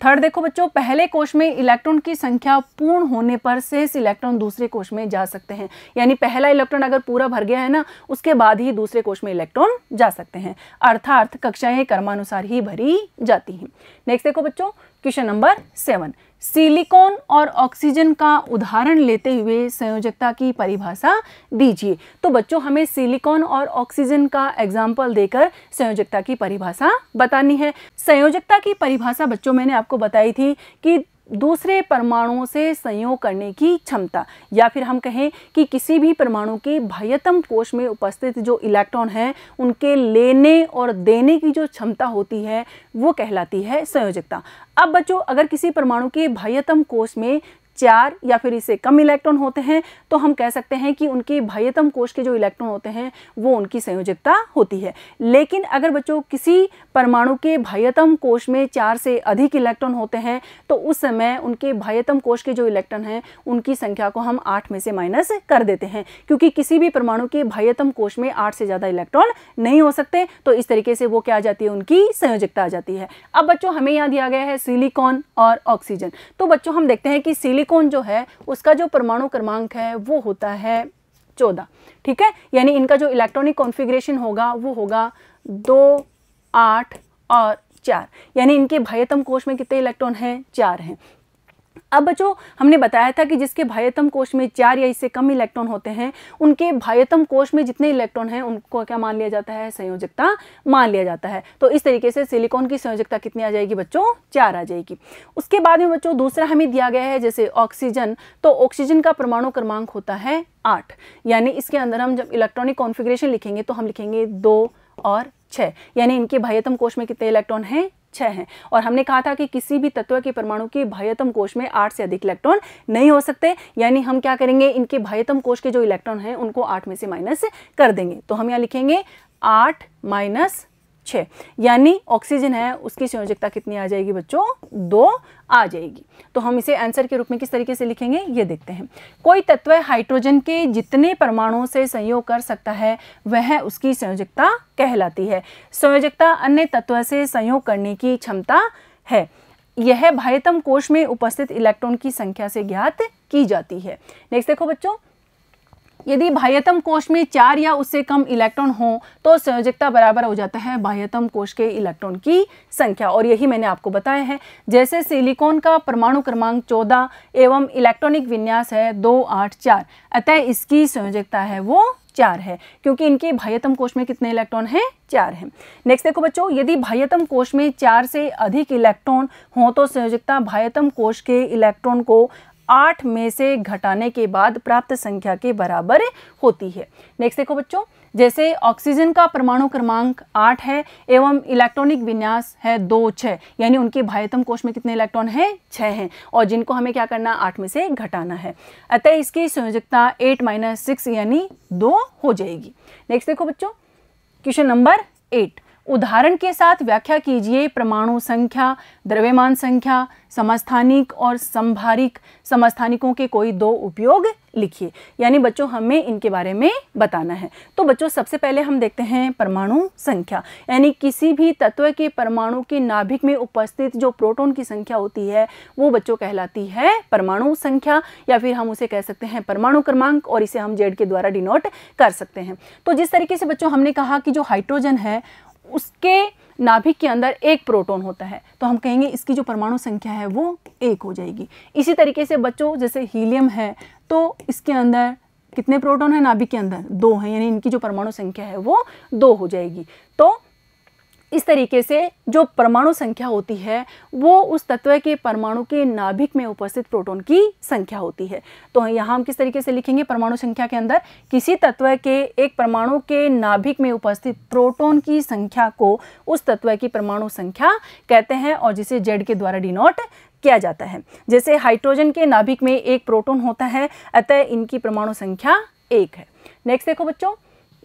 Speaker 1: थर्ड देखो बच्चों पहले कोश में इलेक्ट्रॉन की संख्या पूर्ण होने पर शेष इलेक्ट्रॉन दूसरे कोश में जा सकते हैं यानी पहला इलेक्ट्रॉन अगर पूरा भर गया है ना उसके बाद ही दूसरे कोश में इलेक्ट्रॉन जा सकते हैं अर्थात कक्षाएं कर्मानुसार ही भरी जाती हैं नेक्स्ट देखो बच्चों क्वेश्चन नंबर सेवन सिलिकॉन और ऑक्सीजन का उदाहरण लेते हुए संयोजकता की परिभाषा दीजिए तो बच्चों हमें सिलिकॉन और ऑक्सीजन का एग्जाम्पल देकर संयोजकता की परिभाषा बतानी है संयोजकता की परिभाषा बच्चों मैंने आपको बताई थी कि दूसरे परमाणुओं से संयोग करने की क्षमता या फिर हम कहें कि किसी भी परमाणु के बाह्यतम कोष में उपस्थित जो इलेक्ट्रॉन हैं उनके लेने और देने की जो क्षमता होती है वो कहलाती है संयोजकता अब बच्चों अगर किसी परमाणु के बाह्यतम कोष में चार या फिर इससे कम इलेक्ट्रॉन होते हैं तो हम कह सकते हैं कि उनके भयतम कोश के जो इलेक्ट्रॉन होते हैं वो उनकी संयोजकता होती है लेकिन अगर बच्चों किसी परमाणु के भयतम कोष में चार से अधिक इलेक्ट्रॉन होते हैं तो उस समय उनके भयतम कोष के जो इलेक्ट्रॉन हैं उनकी संख्या को हम आठ में से माइनस कर देते हैं क्योंकि किसी भी परमाणु के बाह्यतम कोष में आठ से ज़्यादा इलेक्ट्रॉन नहीं हो सकते तो इस तरीके से वो क्या आ जाती है उनकी संयोजकता आ जाती है अब बच्चों हमें यहाँ दिया गया है सिलिकॉन और ऑक्सीजन तो बच्चों हम देखते हैं कि सिलिक त्रिकोण जो है उसका जो परमाणु क्रमांक है वो होता है चौदह ठीक है यानी इनका जो इलेक्ट्रॉनिक कॉन्फ़िगरेशन होगा वो होगा दो आठ और चार यानी इनके भयतम कोश में कितने इलेक्ट्रॉन हैं चार हैं अब बच्चों हमने बताया था कि जिसके भायतम कोश में चार या इससे कम इलेक्ट्रॉन होते हैं उनके भायतम कोश में जितने इलेक्ट्रॉन हैं उनको क्या मान लिया जाता है संयोजकता मान लिया जाता है तो इस तरीके से सिलिकॉन की संयोजकता कितनी आ जाएगी बच्चों चार आ जाएगी उसके बाद में बच्चों दूसरा हमें दिया गया है जैसे ऑक्सीजन तो ऑक्सीजन का परमाणु क्रमांक होता है आठ यानी इसके अंदर हम जब इलेक्ट्रॉनिक कॉन्फिग्रेशन लिखेंगे तो हम लिखेंगे दो और छः यानी इनके भायतम कोश में कितने इलेक्ट्रॉन हैं छह हैं और हमने कहा था कि किसी भी तत्व के परमाणु के भयतम कोश में आठ से अधिक इलेक्ट्रॉन नहीं हो सकते यानी हम क्या करेंगे इनके भयतम कोश के जो इलेक्ट्रॉन हैं उनको आठ में से माइनस कर देंगे तो हम यहाँ लिखेंगे आठ माइनस छः यानी ऑक्सीजन है उसकी संयोजकता कितनी आ जाएगी बच्चों दो आ जाएगी तो हम इसे आंसर के रूप में किस तरीके से लिखेंगे ये देखते हैं कोई तत्व हाइड्रोजन के जितने परमाणुओं से संयोग कर सकता है वह उसकी संयोजकता कहलाती है संयोजकता अन्य तत्व से संयोग करने की क्षमता है यह भायतम कोष में उपस्थित इलेक्ट्रॉन की संख्या से ज्ञात की जाती है नेक्स्ट देखो बच्चों यदि बाह्यतम कोश में चार या उससे कम इलेक्ट्रॉन हो तो संयोजकता बराबर हो जाता है बाह्यतम कोश के इलेक्ट्रॉन की संख्या और यही मैंने आपको बताया है जैसे सिलिकॉन का परमाणु क्रमांक चौदह एवं इलेक्ट्रॉनिक विन्यास है दो आठ चार अतः इसकी संयोजकता है वो चार है क्योंकि इनके बाह्यतम कोश में कितने इलेक्ट्रॉन हैं चार हैं नेक्स्ट देखो बच्चों यदि बाह्यतम कोश में चार से अधिक इलेक्ट्रॉन हों तो संयोजकता बाह्यतम कोश के इलेक्ट्रॉन को आठ में से घटाने के बाद प्राप्त संख्या के बराबर होती है नेक्स्ट देखो बच्चों जैसे ऑक्सीजन का परमाणु क्रमांक आठ है एवं इलेक्ट्रॉनिक विन्यास है दो छः यानी उनके बाह्यतम कोष में कितने इलेक्ट्रॉन हैं छः हैं और जिनको हमें क्या करना आठ में से घटाना है अतः इसकी संयोजकता एट माइनस सिक्स यानी दो हो जाएगी नेक्स्ट देखो बच्चों क्वेश्चन नंबर एट उदाहरण के साथ व्याख्या कीजिए परमाणु संख्या द्रव्यमान संख्या समस्थानिक और संभारिक समस्थानिकों के कोई दो उपयोग लिखिए यानी बच्चों हमें इनके बारे में बताना है तो बच्चों सबसे पहले हम देखते हैं परमाणु संख्या यानी किसी भी तत्व के परमाणु के नाभिक में उपस्थित जो प्रोटॉन की संख्या होती है वो बच्चों कहलाती है परमाणु संख्या या फिर हम उसे कह सकते हैं परमाणु क्रमांक और इसे हम जेड के द्वारा डिनोट कर सकते हैं तो जिस तरीके से बच्चों हमने कहा कि जो हाइड्रोजन है उसके नाभिक के अंदर एक प्रोटॉन होता है तो हम कहेंगे इसकी जो परमाणु संख्या है वो एक हो जाएगी इसी तरीके से बच्चों जैसे हीलियम है तो इसके अंदर कितने प्रोटॉन है नाभिक के अंदर दो हैं यानी इनकी जो परमाणु संख्या है वो दो हो जाएगी तो इस तरीके से जो परमाणु संख्या होती है वो उस तत्व के परमाणु के नाभिक में उपस्थित प्रोटॉन की संख्या होती है तो यहाँ हम किस तरीके से लिखेंगे परमाणु संख्या के अंदर किसी तत्व के एक परमाणु के नाभिक में उपस्थित प्रोटॉन की संख्या को उस तत्व की परमाणु संख्या कहते हैं और जिसे जेड के द्वारा डिनोट किया जाता है जैसे हाइड्रोजन के नाभिक में एक प्रोटोन होता है अतः इनकी परमाणु संख्या एक है नेक्स्ट देखो बच्चों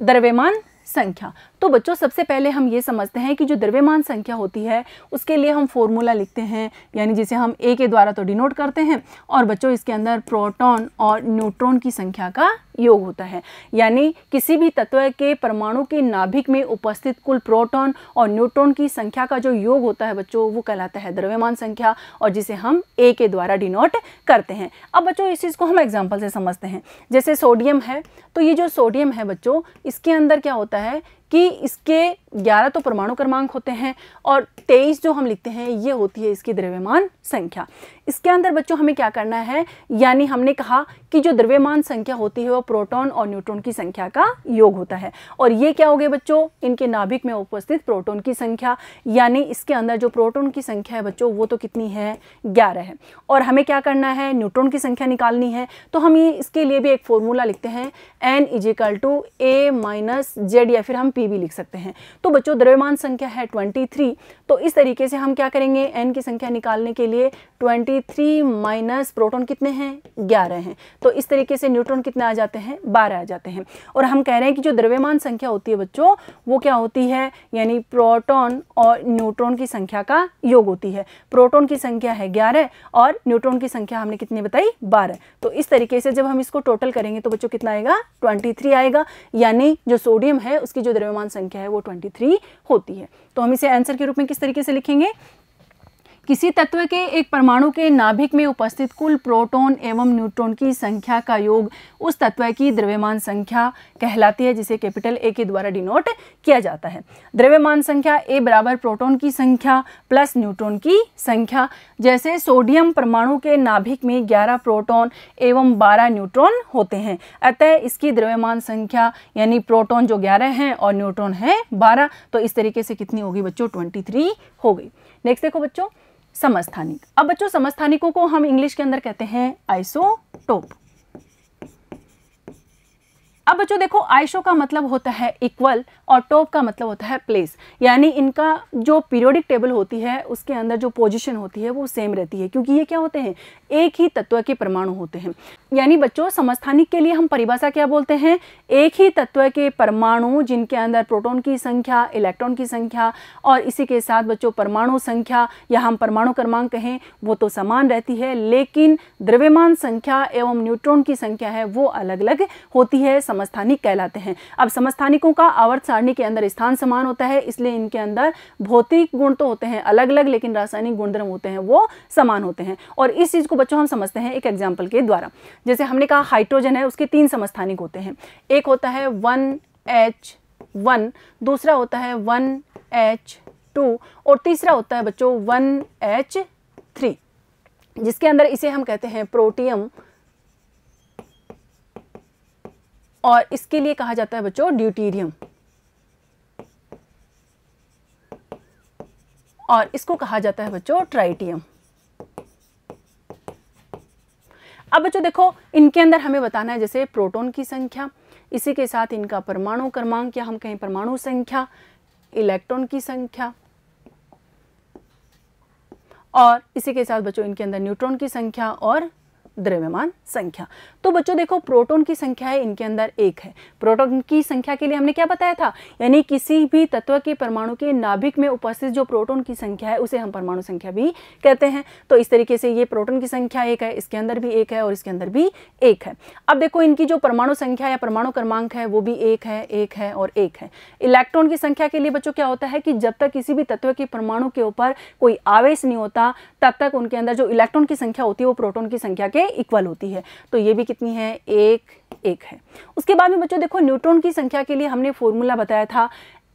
Speaker 1: द्रव्यमान संख्या तो बच्चों सबसे पहले हम ये समझते हैं कि जो द्रव्यमान संख्या होती है उसके लिए हम फॉर्मूला लिखते हैं यानी जिसे हम ए के द्वारा तो डिनोट करते हैं और बच्चों इसके अंदर प्रोटॉन और न्यूट्रॉन की संख्या का योग होता है यानी किसी भी तत्व के परमाणु के नाभिक में उपस्थित कुल प्रोटॉन और न्यूट्रॉन की संख्या का जो योग होता है बच्चों वो कहलाता है द्रव्यमान संख्या और जिसे हम ए के द्वारा डिनोट करते हैं अब बच्चों इस चीज़ को हम एग्जाम्पल से समझते हैं जैसे सोडियम है तो ये जो सोडियम है बच्चों इसके अंदर क्या होता है कि इसके 11 तो परमाणु क्रमांक होते हैं और 23 जो हम लिखते हैं ये होती है इसकी द्रव्यमान संख्या इसके अंदर बच्चों हमें क्या करना है यानी हमने कहा कि जो द्रव्यमान संख्या होती है वो प्रोटॉन और न्यूट्रॉन की संख्या का योग होता है और ये क्या हो गया बच्चों इनके नाभिक में उपस्थित प्रोटॉन की संख्या यानी इसके अंदर जो प्रोटॉन की संख्या है बच्चों वो तो कितनी है ग्यारह है और हमें क्या करना है न्यूट्रॉन की संख्या निकालनी है तो हम ये इसके लिए भी एक फॉर्मूला लिखते हैं N is equal to A minus Z या फिर हम पी भी लिख सकते हैं तो बच्चों द्रव्यमान संख्या है 23 तो इस तरीके से हम क्या करेंगे एन की संख्या निकालने के लिए 23 माइनस प्रोटॉन कितने हैं 11 हैं तो इस तरीके से न्यूट्रॉन कितने आ जाते हैं 12 आ जाते हैं और हम कह रहे हैं कि जो द्रव्यमान संख्या होती है बच्चों वो क्या होती है यानी प्रोटॉन और न्यूट्रॉन की संख्या का योग होती है प्रोटॉन की संख्या है 11 और न्यूट्रॉन की संख्या हमने कितनी बताई बारह तो इस तरीके से जब हम इसको टोटल करेंगे तो बच्चों कितना आएगा ट्वेंटी आएगा यानी जो सोडियम है उसकी जो द्रव्यमान संख्या है वो ट्वेंटी होती है तो हम इसे आंसर के रूप में किस तरीके से लिखेंगे किसी तत्व के एक परमाणु के नाभिक में उपस्थित कुल प्रोटॉन एवं न्यूट्रॉन की संख्या का योग उस तत्व की द्रव्यमान संख्या कहलाती है जिसे कैपिटल ए के द्वारा डिनोट किया जाता है द्रव्यमान संख्या ए बराबर प्रोटॉन की संख्या प्लस न्यूट्रॉन की संख्या जैसे सोडियम परमाणु के नाभिक में ग्यारह प्रोटॉन एवं बारह न्यूट्रॉन होते हैं अतः इसकी द्रव्यमान संख्या यानी प्रोटोन जो ग्यारह हैं और न्यूट्रॉन है बारह तो इस तरीके से कितनी होगी बच्चों ट्वेंटी थ्री हो गई नेक्स्ट देखो बच्चों समस्थानिक अब बच्चों समस्थानिकों को हम इंग्लिश के अंदर कहते हैं आइसोटोप अब बच्चों देखो आइशो का मतलब होता है इक्वल और टॉप का मतलब होता है प्लेस यानी इनका जो पीरियोडिक टेबल होती है उसके अंदर जो पोजीशन होती है वो सेम रहती है क्योंकि ये क्या होते हैं एक ही तत्व के परमाणु होते हैं यानी बच्चों समस्थानिक के लिए हम परिभाषा क्या बोलते हैं एक ही तत्व के परमाणु जिनके अंदर प्रोटोन की संख्या इलेक्ट्रॉन की संख्या और इसी के साथ बच्चों परमाणु संख्या या हम परमाणु क्रमांक कहें वो तो समान रहती है लेकिन द्रव्यमान संख्या एवं न्यूट्रॉन की संख्या है वो अलग अलग होती है समस्थानिक कहलाते हैं अब समस्थानिकों का आवर्त सारणी के अंदर स्थान समान होता है इसलिए इनके अंदर भौतिक गुण तो होते हैं अलग अलग लेकिन रासायनिक गुणधर्म होते हैं वो समान होते हैं और इस चीज़ को बच्चों हम समझते हैं एक एग्जाम्पल के द्वारा जैसे हमने कहा हाइड्रोजन है उसके तीन समस्थानिक होते हैं एक होता है वन एच वन दूसरा होता है वन एच टू और तीसरा होता है बच्चों वन एच थ्री जिसके अंदर इसे हम कहते हैं प्रोटियम और इसके लिए कहा जाता है बच्चों ड्यूटीरियम और इसको कहा जाता है बच्चों ट्राइटियम अब बच्चों देखो इनके अंदर हमें बताना है जैसे प्रोटॉन की संख्या इसी के साथ इनका परमाणु क्रमांक या हम कहें परमाणु संख्या इलेक्ट्रॉन की संख्या और इसी के साथ बच्चों इनके अंदर न्यूट्रॉन की संख्या और द्रव्यमान संख्या तो बच्चों देखो प्रोटॉन की संख्या है इनके अंदर एक है प्रोटॉन की संख्या के लिए हमने क्या बताया था यानी किसी भी तत्व के परमाणु के नाभिक में उपस्थित जो प्रोटॉन की संख्या है उसे हम परमाणु संख्या भी कहते हैं तो इस तरीके से ये प्रोटॉन की संख्या एक है इसके अंदर भी एक है और इसके अंदर भी एक है अब देखो इनकी जो परमाणु संख्या या परमाणु क्रमांक है वो भी एक है एक है और एक है इलेक्ट्रॉन की संख्या के लिए बच्चों क्या होता है कि जब तक किसी भी तत्व के परमाणु के ऊपर कोई आवेश नहीं होता तब तक उनके अंदर जो इलेक्ट्रॉन की संख्या होती है वो प्रोटोन की संख्या के के इक्वल होती है तो ये भी कितनी है एक एक है उसके बाद में बच्चों देखो न्यूट्रॉन की संख्या के लिए हमने फॉर्मूला बताया था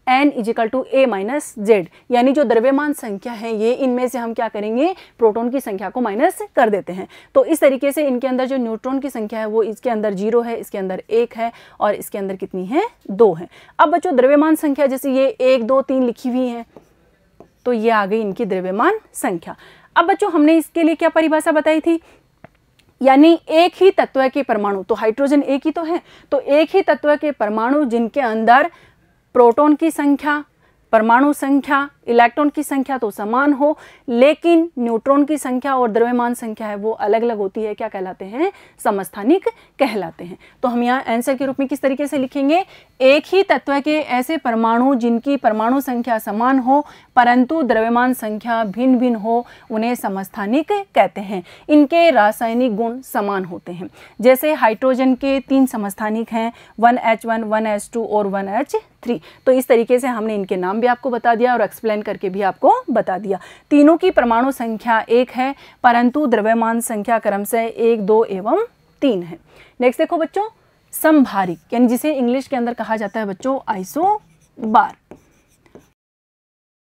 Speaker 1: N is equal to A minus Z यानी जो द्रव्यमान संख्या है ये इनमें से हम क्या करेंगे प्रोटॉन की संख्या को माइनस कर देते हैं तो इस तरीके से इनके अंदर जो न्यूट्रॉन की संख्या है वो इसके अंदर जीरो है इसके अंदर एक है और इसके अंदर कितनी है दो है अब बच्चों द्रव्यमान संख्या जैसे ये एक दो तीन लिखी हुई है तो ये आ गई इनकी द्रव्यमान संख्या अब बच्चों हमने इसके लिए क्या परिभाषा बताई थी यानी एक ही तत्व के परमाणु तो हाइड्रोजन एक ही तो है तो एक ही तत्व के परमाणु जिनके अंदर प्रोटॉन की संख्या परमाणु संख्या इलेक्ट्रॉन की संख्या तो समान हो लेकिन न्यूट्रॉन की संख्या और द्रव्यमान संख्या है वो अलग अलग होती है क्या कहलाते हैं समस्थानिक कहलाते हैं तो हम यहाँ आंसर के रूप में किस तरीके से लिखेंगे एक ही तत्व के ऐसे परमाणु जिनकी परमाणु संख्या समान हो परंतु द्रव्यमान संख्या भिन्न भिन्न हो उन्हें समस्थानिक कहते हैं इनके रासायनिक गुण समान होते हैं जैसे हाइड्रोजन के तीन समस्थानिक हैं one H one one H two और वन एच थ्री तो इस तरीके से हमने इनके नाम भी आपको बता दिया और एक्सप्लेन अध्ययन करके भी आपको बता दिया तीनों की परमाणु संख्या एक है परंतु द्रव्यमान संख्या क्रम से एक दो एवं तीन है नेक्स्ट देखो बच्चों संभारिक यानी जिसे इंग्लिश के अंदर कहा जाता है बच्चों आइसो बार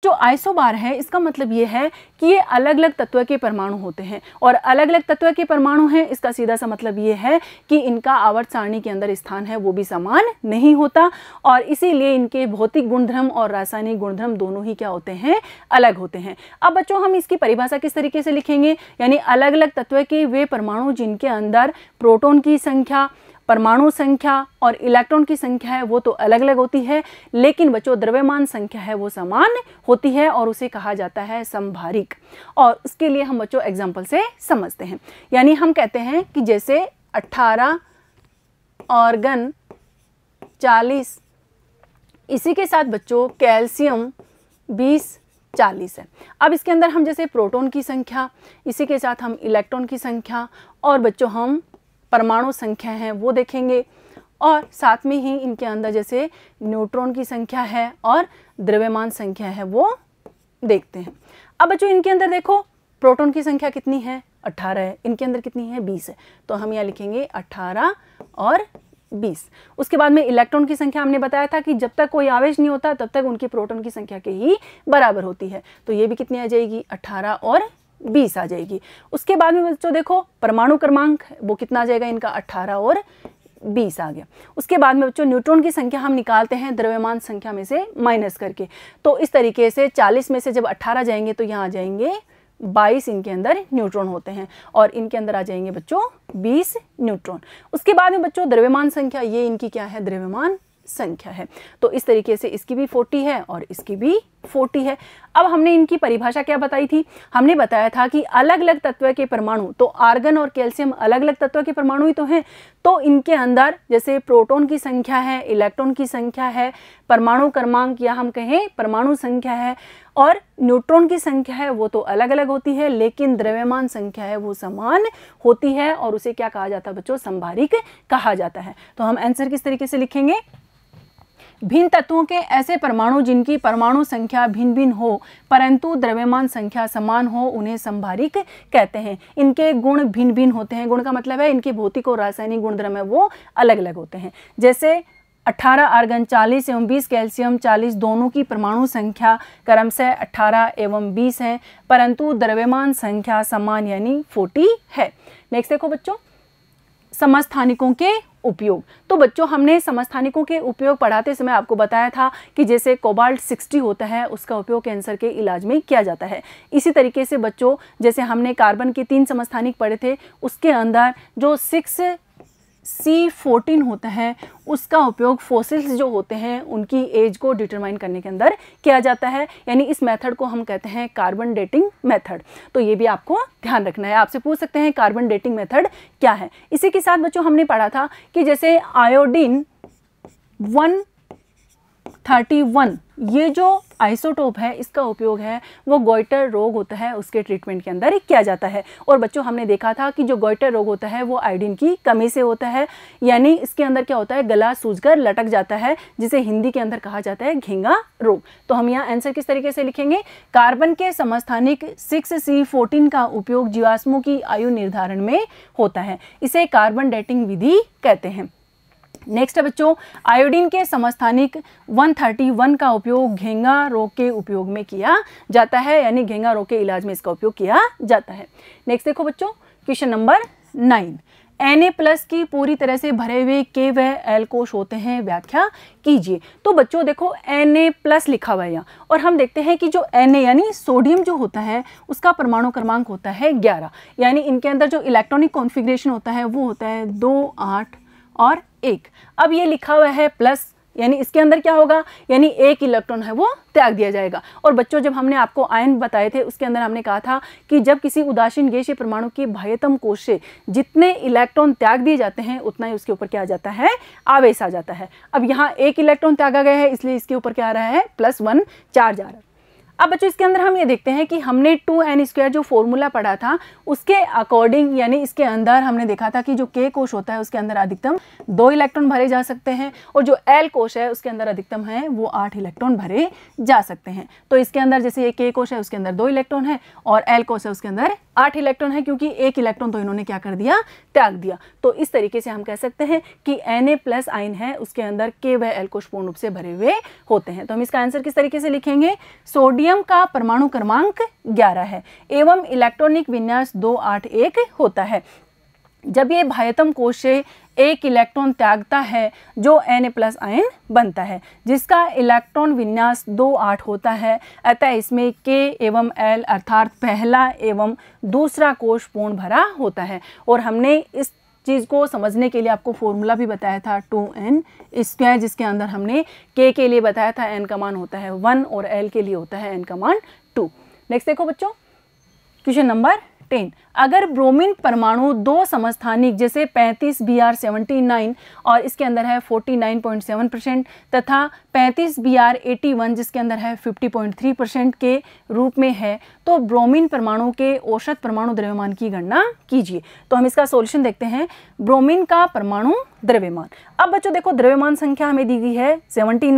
Speaker 1: जो आइसोबार है इसका मतलब ये है कि ये अलग अलग तत्व के परमाणु होते हैं और अलग अलग तत्व के परमाणु हैं इसका सीधा सा मतलब ये है कि इनका आवर्त सारणी के अंदर स्थान है वो भी समान नहीं होता और इसीलिए इनके भौतिक गुणधर्म और रासायनिक गुणधर्म दोनों ही क्या होते हैं अलग होते हैं अब बच्चों हम इसकी परिभाषा किस तरीके से लिखेंगे यानी अलग अलग तत्व के वे परमाणु जिनके अंदर प्रोटोन की संख्या परमाणु संख्या और इलेक्ट्रॉन की संख्या है वो तो अलग अलग होती है लेकिन बच्चों द्रव्यमान संख्या है वो समान होती है और उसे कहा जाता है संभारिक और उसके लिए हम बच्चों एग्जाम्पल से समझते हैं यानी हम कहते हैं कि जैसे अट्ठारह ऑर्गन चालीस इसी के साथ बच्चों कैल्शियम बीस चालीस है अब इसके अंदर हम जैसे प्रोटॉन की संख्या इसी के साथ हम इलेक्ट्रॉन की संख्या और बच्चों हम परमाणु संख्या है वो देखेंगे और साथ में ही इनके अंदर जैसे न्यूट्रॉन की संख्या है और द्रव्यमान संख्या है वो देखते हैं अब बच्चों इनके अंदर देखो प्रोटॉन की संख्या कितनी है 18 है इनके अंदर कितनी है 20 है तो हम यहाँ लिखेंगे 18 और 20 उसके बाद में इलेक्ट्रॉन की संख्या हमने बताया था कि जब तक कोई आवेश नहीं होता तब तक उनकी प्रोटोन की संख्या के ही बराबर होती है तो ये भी कितनी आ जाएगी अट्ठारह और बीस आ जाएगी उसके बाद में बच्चों देखो परमाणु क्रमांक वो कितना आ जाएगा इनका अट्ठारह और बीस आ गया उसके बाद में बच्चों न्यूट्रॉन की संख्या हम निकालते हैं द्रव्यमान संख्या में से माइनस करके तो इस तरीके से चालीस में से जब अट्ठारह जाएंगे तो यहाँ आ जाएंगे बाईस इनके अंदर न्यूट्रॉन होते हैं और इनके अंदर आ जाएंगे बच्चों बीस न्यूट्रॉन उसके बाद में बच्चों द्रव्यमान संख्या ये इनकी क्या है द्रव्यमान संख्या है तो इस तरीके से इसकी भी फोर्टी है और इसकी भी फोर्टी है अब हमने इनकी परिभाषा क्या बताई थी हमने बताया था कि अलग अलग तत्व के परमाणु तो आर्गन और कैल्शियम अलग अलग तत्व के परमाणु ही तो हैं तो इनके अंदर जैसे प्रोटॉन की संख्या है इलेक्ट्रॉन की संख्या है परमाणु क्रमांक या हम कहें परमाणु संख्या है और न्यूट्रॉन की संख्या है वो तो अलग अलग होती है लेकिन द्रव्यमान संख्या है वो समान होती है और उसे क्या कहा जाता है बच्चों संभारिक कहा जाता है तो हम आंसर किस तरीके से लिखेंगे भिन्न तत्वों के ऐसे परमाणु जिनकी परमाणु संख्या भिन्न भिन्न हो परंतु द्रव्यमान संख्या समान हो उन्हें संभारिक कहते हैं इनके गुण भिन्न भिन्न होते हैं गुण का मतलब है इनके भौतिक और रासायनिक गुणधर्म है वो अलग अलग होते हैं जैसे 18 आर्गन 40 एवं 20 कैल्शियम 40 दोनों की परमाणु संख्या क्रमशः से 18 एवं 20 है परंतु द्रव्यमान संख्या समान यानी 40 है नेक्स्ट देखो बच्चों समस्थानिकों के उपयोग तो बच्चों हमने समस्थानिकों के उपयोग पढ़ाते समय आपको बताया था कि जैसे कोबाल्ट 60 होता है उसका उपयोग कैंसर के इलाज में किया जाता है इसी तरीके से बच्चों जैसे हमने कार्बन के तीन समस्थानिक पढ़े थे उसके अंदर जो सिक्स सी फोर्टीन होता है उसका उपयोग फोसिल्स जो होते हैं उनकी एज को डिटरमाइन करने के अंदर किया जाता है यानी इस मेथड को हम कहते हैं कार्बन डेटिंग मेथड तो ये भी आपको ध्यान रखना है आपसे पूछ सकते हैं कार्बन डेटिंग मेथड क्या है इसी के साथ बच्चों हमने पढ़ा था कि जैसे आयोडीन वन थर्टी वन ये जो आइसोटोप है इसका उपयोग है वो गोइटर रोग होता है उसके ट्रीटमेंट के अंदर किया जाता है और बच्चों हमने देखा था कि जो गोइटर रोग होता है वो आयोडीन की कमी से होता है यानी इसके अंदर क्या होता है गला सूझकर लटक जाता है जिसे हिंदी के अंदर कहा जाता है घेंगा रोग तो हम यहाँ आंसर किस तरीके से लिखेंगे कार्बन के समस्थानिक सिक्स सी फोर्टीन का उपयोग जीवाश्मों की आयु निर्धारण में होता है इसे कार्बन डेटिंग विधि कहते हैं नेक्स्ट है बच्चों आयोडीन के समस्थानिक 131 का उपयोग घेंगा रोग के उपयोग में किया जाता है यानी घेंगा रोग के इलाज में इसका उपयोग किया जाता है नेक्स्ट देखो बच्चों question number nine N A plus की पूरी तरह से भरे हुए के व एल कोश होते हैं व्याख्या कीजिए तो बच्चों देखो एन ए प्लस लिखा हुआ है यहाँ और हम देखते हैं कि जो एन ए यानी सोडियम जो होता है उसका परमाणु क्रमांक होता है ग्यारह यानी इनके अंदर जो इलेक्ट्रॉनिक कॉन्फिग्रेशन होता है वो होता है दो आठ और एक अब ये लिखा हुआ है प्लस यानी इसके अंदर क्या होगा यानी एक इलेक्ट्रॉन है वो त्याग दिया जाएगा और बच्चों जब हमने आपको आयन बताए थे उसके अंदर हमने कहा था कि जब किसी उदासीन गैस परमाणु की भयतम कोश से जितने इलेक्ट्रॉन त्याग दिए जाते हैं उतना ही उसके ऊपर क्या आ जाता है आवेश आ जाता है अब यहाँ एक इलेक्ट्रॉन त्यागा गया है इसलिए इसके ऊपर क्या आ रहा है प्लस वन चार्ज आ रहा है अब बच्चों इसके अंदर हम ये देखते हैं कि हमने टू एन स्क्वायर जो फॉर्मूला पढ़ा था उसके अकॉर्डिंग यानी इसके अंदर हमने देखा था कि जो के कोश होता है उसके अंदर अधिकतम दो इलेक्ट्रॉन भरे जा सकते हैं और जो एल कोश है उसके अंदर अधिकतम है वो आठ इलेक्ट्रॉन भरे जा सकते हैं तो इसके अंदर जैसे ये के कोश है उसके अंदर दो इलेक्ट्रॉन है और एल कोश है उसके अंदर आठ इलेक्ट्रॉन है क्योंकि एक इलेक्ट्रॉन तो इन्होंने क्या कर दिया त्याग दिया तो इस तरीके से हम कह सकते हैं कि एन ए प्लस आइन है उसके अंदर के व एल कोश पूर्ण रूप से भरे हुए होते हैं तो हम इसका आंसर किस तरीके से लिखेंगे सोडियम हीलियम का परमाणु क्रमांक 11 है एवं इलेक्ट्रॉनिक विन्यास 281 होता है जब ये भायतम कोश एक इलेक्ट्रॉन त्यागता है जो एन प्लस आयन बनता है जिसका इलेक्ट्रॉन विन्यास दो आठ होता है अतः इसमें के एवं एल अर्थात पहला एवं दूसरा कोश पूर्ण भरा होता है और हमने इस चीज़ को समझने के लिए आपको फॉर्मूला भी बताया था टू एन स्क्वायर जिसके अंदर हमने के के लिए बताया था एन का मान होता है वन और एल के लिए होता है एन का मान टू नेक्स्ट देखो बच्चों क्वेश्चन नंबर ऑक्टेन अगर ब्रोमीन परमाणु दो समस्थानिक जैसे 35 बी आर नाइन और इसके अंदर है 49.7 परसेंट तथा 35 बी आर एटी वन जिसके अंदर है 50.3 परसेंट के रूप में है तो ब्रोमीन परमाणु के औसत परमाणु द्रव्यमान की गणना कीजिए तो हम इसका सोल्यूशन देखते हैं ब्रोमीन का परमाणु द्रव्यमान अब बच्चों देखो द्रव्यमान संख्या हमें दी गई है सेवनटी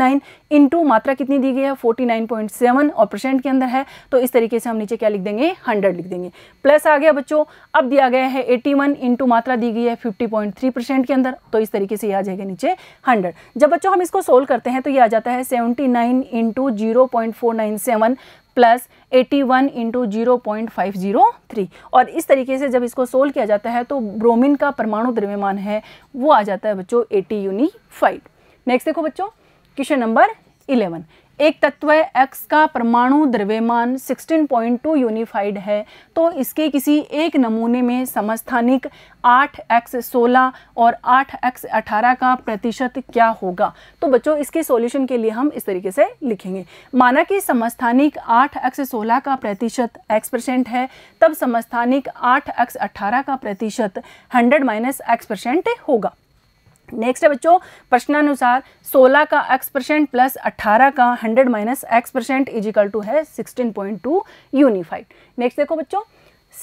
Speaker 1: इनटू मात्रा कितनी दी गई है 49.7 और परसेंट के अंदर है तो इस तरीके से हम नीचे क्या लिख देंगे 100 लिख देंगे प्लस आ गया बच्चों अब दिया गया है 81 वन इंटू मात्रा दी गई है 50.3 परसेंट के अंदर तो इस तरीके से ये आ जाएगा नीचे 100 जब बच्चों हम इसको सोल्व करते हैं तो ये आ जाता है 79 nine into zero point four nine seven plus eighty one into zero point five zero three और इस तरीके से जब इसको सोल्व किया जाता है तो ब्रोमिन का परमाणु द्रव्यमान है वो आ जाता है बच्चों एटी यूनिफाइड नेक्स्ट देखो बच्चों क्वेश्चन नंबर इलेवन एक तत्व एक्स का परमाणु द्रव्यमान 16.2 यूनिफाइड है तो इसके किसी एक नमूने में समस्थानिक एक्स सोलह और एक्स अठारह का प्रतिशत क्या होगा तो बच्चों इसके सॉल्यूशन के लिए हम इस तरीके से लिखेंगे माना कि समस्थानिक एक्स सोलह का प्रतिशत x परसेंट है तब समस्थानिक एक्स अठारह का प्रतिशत 100 माइनस एक्स परसेंट होगा नेक्स्ट है बच्चों प्रश्नानुसार 16 का x परसेंट प्लस अट्ठारह का 100 minus X percent is equal to है 16.2 यूनिफाइड नेक्स्ट देखो बच्चों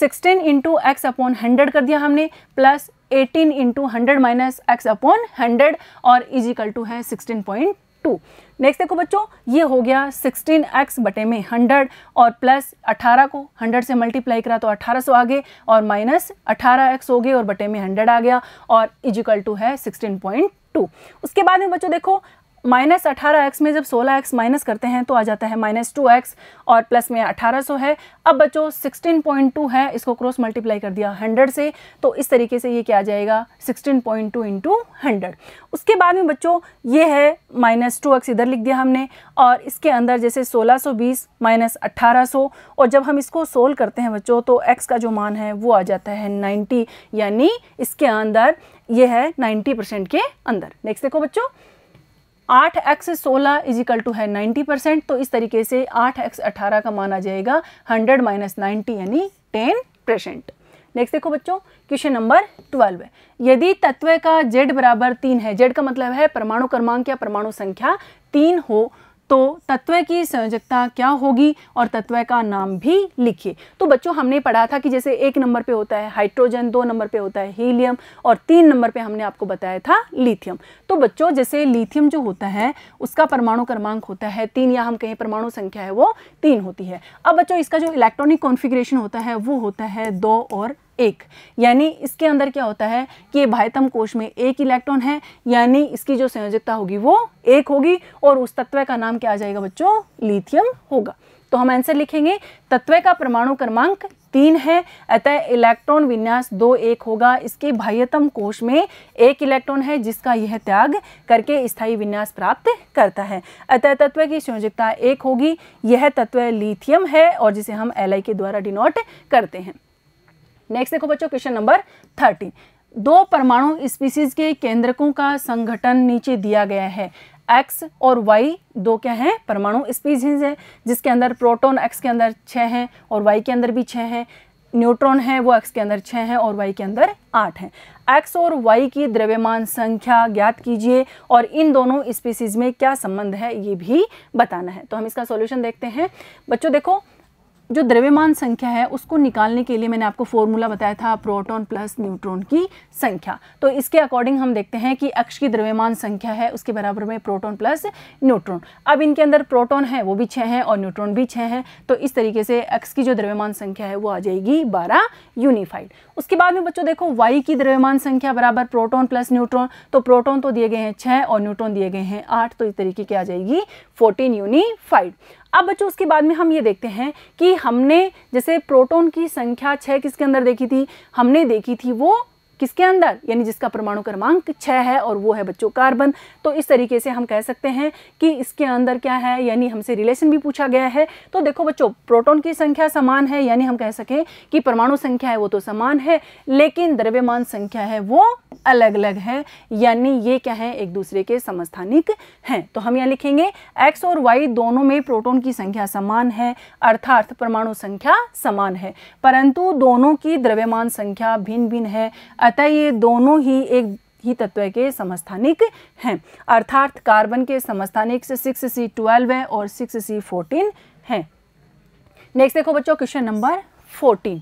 Speaker 1: 16 इंटू एक्स अपॉन हंड्रेड कर दिया हमने plus 18 into hundred minus X upon hundred और इजिकल टू है 16.2 टू नेक्स्ट देखो बच्चों ये हो गया सिक्सटीन एक्स बटे में हंड्रेड और प्लस अठारह को हंड्रेड से मल्टीप्लाई करा तो अठारह सौ आगे और माइनस अठारह एक्स हो गए और बटे में हंड्रेड आ गया और इजिकल टू है सिक्सटीन पॉइंट टू उसके बाद में बच्चों देखो माइनस अठारह एक्स में जब सोलह एक्स माइनस करते हैं तो आ जाता है माइनस टू एक्स और प्लस में अठारह सौ है अब बच्चों सिक्सटीन पॉइंट टू है इसको क्रॉस मल्टीप्लाई कर दिया हंड्रेड से तो इस तरीके से ये क्या आ जाएगा sixteen point two into hundred उसके बाद में बच्चों ये है माइनस टू एक्स इधर लिख दिया हमने और इसके अंदर जैसे सोलह सौ बीस माइनस अट्ठारह सौ और जब हम इसको सोल्व करते हैं बच्चों तो एक्स का जो मान है वो आ जाता है नाइन्टी यानी इसके अंदर ये है नाइन्टी परसेंट के अंदर नेक्स्ट देखो बच्चों आठ एक्स सोलह इजिकल टू है नाइन्टी परसेंट तो इस तरीके से आठ एक्स अठारह का माना जाएगा हंड्रेड माइनस नाइन्टी यानी टेन परसेंट नेक्स्ट देखो बच्चों क्वेश्चन नंबर ट्वेल्व यदि तत्व का जेड बराबर तीन है जेड का मतलब है परमाणु क्रमांक या परमाणु संख्या तीन हो तो तत्व की संयोजकता क्या होगी और तत्व का नाम भी लिखिए तो बच्चों हमने पढ़ा था कि जैसे एक नंबर पे होता है हाइड्रोजन दो नंबर पे होता है हीलियम और तीन नंबर पे हमने आपको बताया था लिथियम तो बच्चों जैसे लिथियम जो होता है उसका परमाणु क्रमांक होता है तीन या हम कहें परमाणु संख्या है वो तीन होती है अब बच्चों इसका जो इलेक्ट्रॉनिक कॉन्फिग्रेशन होता है वो होता है दो और एक यानी इसके अंदर क्या होता है कि भाईतम कोश में एक इलेक्ट्रॉन है यानी इसकी जो संयोजकता होगी वो एक होगी और उस तत्व का नाम क्या आ जाएगा बच्चों लिथियम होगा तो हम आंसर लिखेंगे तत्व का परमाणु क्रमांक तीन है अतः इलेक्ट्रॉन विन्यास दो एक होगा इसके बाह्यतम कोश में एक इलेक्ट्रॉन है जिसका यह त्याग करके स्थायी विन्यास प्राप्त करता है अतः तत्व की संयोजकता एक होगी यह तत्व लिथियम है और जिसे हम एल के द्वारा डिनोट करते हैं नेक्स्ट देखो बच्चों क्वेश्चन नंबर थर्टी दो परमाणु स्पीसीज के केंद्रकों का संगठन नीचे दिया गया है एक्स और वाई दो क्या हैं परमाणु स्पीसीज हैं जिसके अंदर प्रोटॉन एक्स के अंदर छः हैं और वाई के अंदर भी छः हैं न्यूट्रॉन है वो एक्स के अंदर छः हैं और वाई के अंदर आठ हैं एक्स और वाई की द्रव्यमान संख्या ज्ञात कीजिए और इन दोनों स्पीसीज में क्या संबंध है ये भी बताना है तो हम इसका सॉल्यूशन देखते हैं बच्चों देखो जो द्रव्यमान संख्या है उसको निकालने के लिए मैंने आपको फॉर्मूला बताया था प्रोटॉन प्लस न्यूट्रॉन की संख्या तो इसके अकॉर्डिंग हम देखते हैं कि अक्ष की द्रव्यमान संख्या है उसके बराबर में प्रोटॉन प्लस न्यूट्रॉन अब इनके अंदर प्रोटॉन है वो भी छः है और न्यूट्रॉन भी छः है तो इस तरीके से अक्ष की जो द्रव्यमान संख्या है वो आ जाएगी बारह यूनिफाइड उसके बाद में बच्चों देखो वाई की द्रव्यमान संख्या बराबर प्रोटोन प्लस न्यूट्रॉन तो प्रोटोन तो दिए गए हैं छः और न्यूट्रॉन दिए गए हैं आठ तो इस तरीके की आ जाएगी फोर्टीन यूनिफाइड अब बच्चों उसके बाद में हम ये देखते हैं कि हमने जैसे प्रोटोन की संख्या छः किसके अंदर देखी थी हमने देखी थी वो किसके अंदर यानी जिसका परमाणु क्रमांक छः है और वो है बच्चों कार्बन तो इस तरीके से हम कह सकते हैं कि इसके अंदर क्या है यानी हमसे रिलेशन भी पूछा गया है तो देखो बच्चों प्रोटोन की संख्या समान है यानी हम कह सकें कि परमाणु संख्या है वो तो समान है लेकिन द्रव्यमान संख्या है वो अलग अलग है यानी ये क्या है एक दूसरे के समस्थानिक हैं तो हम यहाँ लिखेंगे एक्स और वाई दोनों में प्रोटोन की संख्या समान है अर्थात परमाणु संख्या समान है परंतु दोनों की द्रव्यमान संख्या भिन्न भिन्न है अतः ये दोनों ही एक ही तत्व के समस्थानिक हैं अर्थात कार्बन के समस्थानिक से सिक्स सी ट्वेल्व है और सिक्स सी फोर्टीन है नेक्स्ट देखो बच्चों क्वेश्चन नंबर फोर्टीन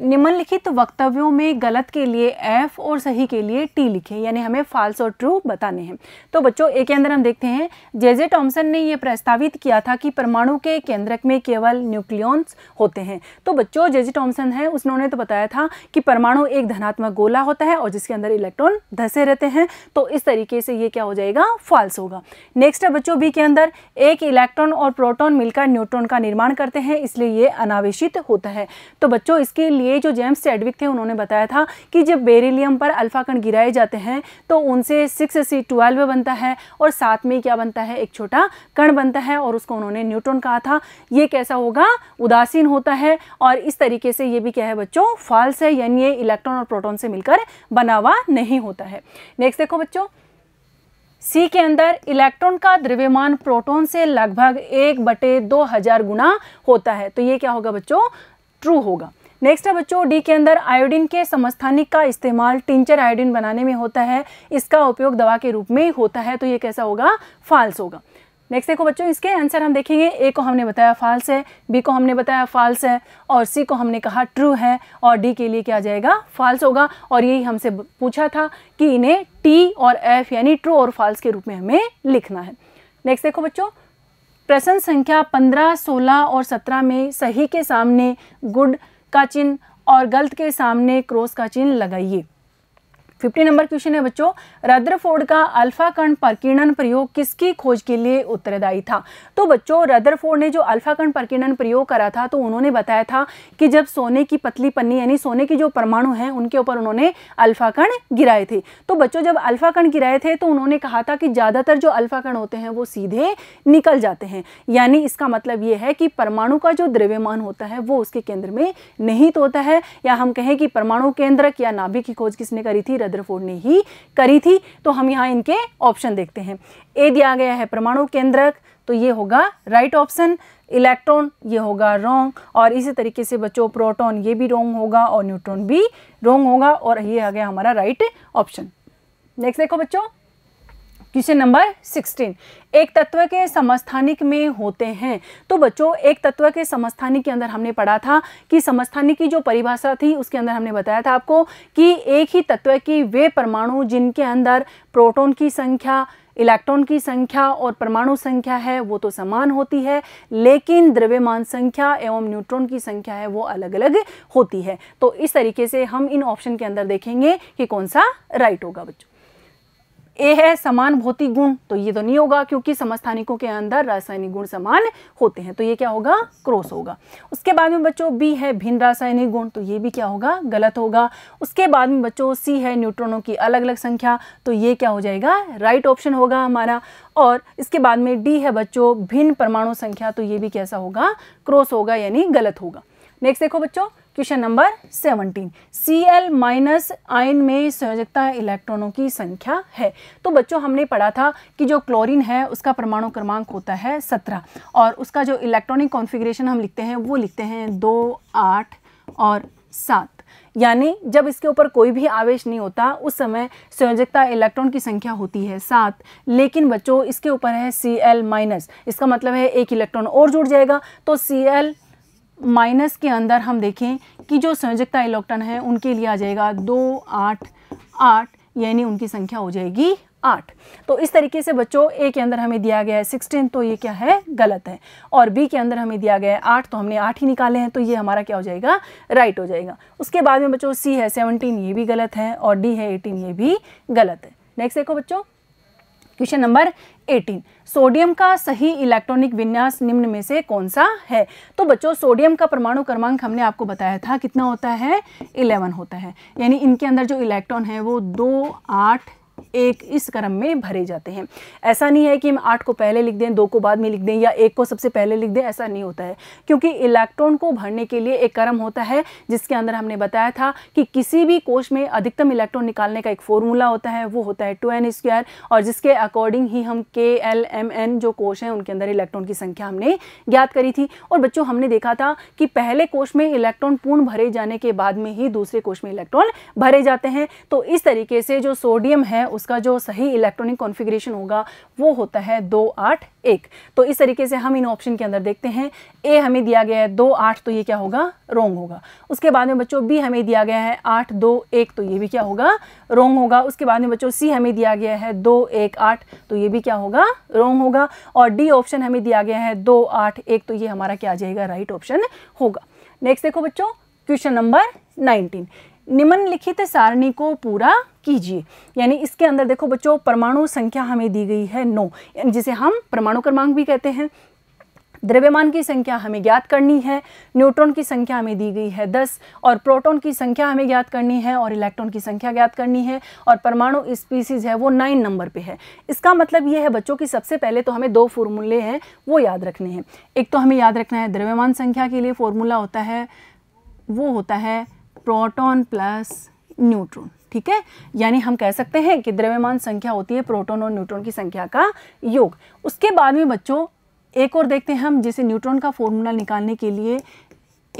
Speaker 1: निम्नलिखित वक्तव्यों में गलत के लिए एफ और सही के लिए टी लिखें यानी हमें फाल्स और ट्रू बताने हैं तो बच्चों एक के अंदर हम देखते हैं जे जे टॉम्सन ने यह प्रस्तावित किया था कि परमाणु के केंद्रक में केवल न्यूक्लियॉन्स होते हैं तो बच्चों जेजे टॉम्सन है उसने तो बताया था कि परमाणु एक धनात्मक गोला होता है और जिसके अंदर इलेक्ट्रॉन धसे रहते हैं तो इस तरीके से ये क्या हो जाएगा फॉल्स होगा नेक्स्ट है बच्चों बी के अंदर एक इलेक्ट्रॉन और प्रोटोन मिलकर न्यूट्रॉन का निर्माण करते हैं इसलिए ये अनावेशित होता है तो बच्चों इसके लिए जो जेम्स चैडविक थे उन्होंने बताया था कि जब बेरिलियम पर अल्फा कण गिराए जाते हैं तो उनसे सिक्स सी ट्वेल्व बनता है और साथ में क्या बनता है एक छोटा कण बनता है और उसको उन्होंने न्यूट्रॉन कहा था ये कैसा होगा उदासीन होता है और इस तरीके से ये भी क्या है बच्चों फॉल्स है यानी ये इलेक्ट्रॉन और प्रोटोन से मिलकर बना हुआ नहीं होता है नेक्स्ट देखो बच्चों सी के अंदर इलेक्ट्रॉन का द्रव्यमान प्रोटॉन से लगभग एक बटे दो हजार गुना होता है तो ये क्या होगा बच्चों ट्रू होगा नेक्स्ट है बच्चों डी के अंदर आयोडीन के समस्थानिक का इस्तेमाल टिंचर आयोडीन बनाने में होता है इसका उपयोग दवा के रूप में होता है तो ये कैसा होगा फाल्स होगा नेक्स्ट देखो बच्चों इसके आंसर हम देखेंगे ए को हमने बताया फाल्स है बी को हमने बताया फाल्स है और सी को हमने कहा ट्रू है और डी के लिए क्या जाएगा फाल्स होगा और यही हमसे पूछा था कि इन्हें टी और एफ यानी ट्रू और फाल्स के रूप में हमें लिखना है नेक्स्ट देखो बच्चों प्रश्न संख्या पंद्रह सोलह और सत्रह में सही के सामने गुड का चिन्ह और गलत के सामने क्रॉस का चिन्ह लगाइए फिफ्टी नंबर क्वेश्चन है बच्चों रद्रफोर्ड का अल्फा कण प्रकीर्णन प्रयोग किसकी खोज के लिए उत्तरदायी था तो बच्चों रद्रफोर्ड ने जो अल्फा कण प्रकीर्णन प्रयोग करा था तो उन्होंने बताया था कि जब सोने की पतली पन्नी यानी सोने की जो परमाणु हैं उनके ऊपर उन्होंने अल्फा कण गिराए थे तो बच्चों जब अल्फा कण गिराए थे तो उन्होंने कहा था कि ज़्यादातर जो अल्फा कण होते हैं वो सीधे निकल जाते हैं यानी इसका मतलब ये है कि परमाणु का जो द्रव्यमान होता है वो उसके केंद्र में निहित होता है या हम कहें कि परमाणु केंद्रक या नाभिक की खोज किसने करी थी रदरफोर्ड ने ही करी थी तो हम यहाँ इनके ऑप्शन देखते हैं ए दिया गया है परमाणु केंद्रक तो ये होगा राइट ऑप्शन इलेक्ट्रॉन ये होगा रॉन्ग और इसी तरीके से बच्चों प्रोटॉन ये भी रॉन्ग होगा और न्यूट्रॉन भी रॉन्ग होगा और ये आ गया हमारा राइट ऑप्शन नेक्स्ट देखो बच्चों क्वेश्चन नंबर 16 एक तत्व के समस्थानिक में होते हैं तो बच्चों एक तत्व के समस्थानिक के अंदर हमने पढ़ा था कि समस्थानिक की जो परिभाषा थी उसके अंदर हमने बताया था आपको कि एक ही तत्व की वे परमाणु जिनके अंदर प्रोटॉन की संख्या इलेक्ट्रॉन की संख्या और परमाणु संख्या है वो तो समान होती है लेकिन द्रव्यमान संख्या एवं न्यूट्रॉन की संख्या है वो अलग अलग होती है तो इस तरीके से हम इन ऑप्शन के अंदर देखेंगे कि कौन सा राइट होगा बच्चों ए है समान भौतिक गुण तो ये तो नहीं होगा क्योंकि समस्थानिकों के अंदर रासायनिक गुण समान होते हैं तो ये क्या होगा क्रॉस होगा उसके बाद में बच्चों बी है भिन्न रासायनिक गुण तो ये भी क्या होगा गलत होगा उसके बाद में बच्चों सी है न्यूट्रॉनों की अलग अलग संख्या तो ये क्या हो जाएगा राइट ऑप्शन होगा हमारा और इसके बाद में डी है बच्चों भिन्न परमाणु संख्या तो ये भी कैसा होगा क्रॉस होगा यानी गलत होगा नेक्स्ट देखो बच्चों question number seventeen C L minus ion में संयोजकता इलेक्ट्रॉनों की संख्या है तो बच्चों हमने पढ़ा था कि जो क्लोरीन है उसका परमाणु क्रमांक होता है सत्रह और उसका जो इलेक्ट्रॉनिक कॉन्फ़िगरेशन हम लिखते हैं वो लिखते हैं दो आठ और सात यानी जब इसके ऊपर कोई भी आवेश नहीं होता उस समय संयोजकता इलेक्ट्रॉन की संख्या होती है सात लेकिन बच्चों इसके ऊपर है सी एल माइनस इसका मतलब है एक इलेक्ट्रॉन और जुड़ जाएगा तो सी एल माइनस के अंदर हम देखें कि जो संयोजकता इलेक्ट्रॉन है उनके लिए आ जाएगा दो आठ आठ यानी उनकी संख्या हो जाएगी आठ तो इस तरीके से बच्चों ए के अंदर हमें दिया गया है सिक्सटीन तो ये क्या है गलत है और बी के अंदर हमें दिया गया है आठ तो हमने आठ ही निकाले हैं तो ये हमारा क्या हो जाएगा राइट हो जाएगा उसके बाद में बच्चों सी है सेवनटीन ये भी गलत है और डी है एटीन ये भी गलत है नेक्स्ट देखो बच्चों क्वेश्चन नंबर 18 सोडियम का सही इलेक्ट्रॉनिक विन्यास निम्न में से कौन सा है तो बच्चों सोडियम का परमाणु क्रमांक हमने आपको बताया था कितना होता है 11 होता है यानी इनके अंदर जो इलेक्ट्रॉन है वो दो आठ एक इस क्रम में भरे जाते हैं ऐसा नहीं है कि हम आठ को पहले लिख दें दो को बाद में लिख दें या एक को सबसे पहले लिख दें ऐसा नहीं होता है क्योंकि इलेक्ट्रॉन को भरने के लिए एक क्रम होता है जिसके अंदर हमने बताया था कि किसी भी कोश में अधिकतम इलेक्ट्रॉन निकालने का एक फॉर्मूला होता है वो होता है टू एन स्क्वायर और जिसके अकॉर्डिंग ही हम के एल एम एन जो कोश हैं उनके अंदर इलेक्ट्रॉन की संख्या हमने ज्ञात करी थी और बच्चों हमने देखा था कि पहले कोश में इलेक्ट्रॉन पूर्ण भरे जाने के बाद में ही दूसरे कोष में इलेक्ट्रॉन भरे जाते हैं तो इस तरीके से जो सोडियम है उसका जो सही इलेक्ट्रॉनिक कॉन्फ़िगरेशन होगा वो होता है दो आठ एक तो इस तरीके से हम इन ऑप्शन के अंदर देखते हैं ए हमें दिया गया है दो आठ तो ये क्या होगा रोंग होगा उसके बाद में बच्चों बी हमें दिया गया है आठ दो एक तो ये भी क्या होगा रोंग होगा उसके बाद में बच्चों सी हमें दिया गया है दो एक आठ तो ये भी क्या होगा रोंग होगा और डी ऑप्शन हमें दिया गया है दो आठ एक तो ये हमारा क्या आ जाएगा राइट ऑप्शन होगा नेक्स्ट देखो बच्चों क्वेश्चन नंबर नाइनटीन निम्नलिखित सारणी को पूरा कीजिए यानी इसके अंदर देखो बच्चों परमाणु संख्या हमें दी गई है नौ जिसे हम परमाणु क्रमांक भी कहते हैं द्रव्यमान की संख्या हमें ज्ञात करनी है न्यूट्रॉन की संख्या हमें दी गई है दस और प्रोटॉन की संख्या हमें ज्ञात करनी है और इलेक्ट्रॉन की संख्या ज्ञात करनी है और परमाणु स्पीसीज है वो नाइन नंबर पे है इसका मतलब ये है बच्चों की सबसे पहले तो हमें दो फॉर्मूले हैं वो याद रखने हैं एक तो हमें याद रखना है द्रव्यमान संख्या के लिए फॉर्मूला होता है वो होता है प्रोटोन प्लस न्यूट्रॉन ठीक है यानी हम कह सकते हैं कि द्रव्यमान संख्या होती है प्रोटोन और न्यूट्रॉन की संख्या का योग उसके बाद में बच्चों एक और देखते हैं हम जिसे न्यूट्रॉन का फॉर्मूला निकालने के लिए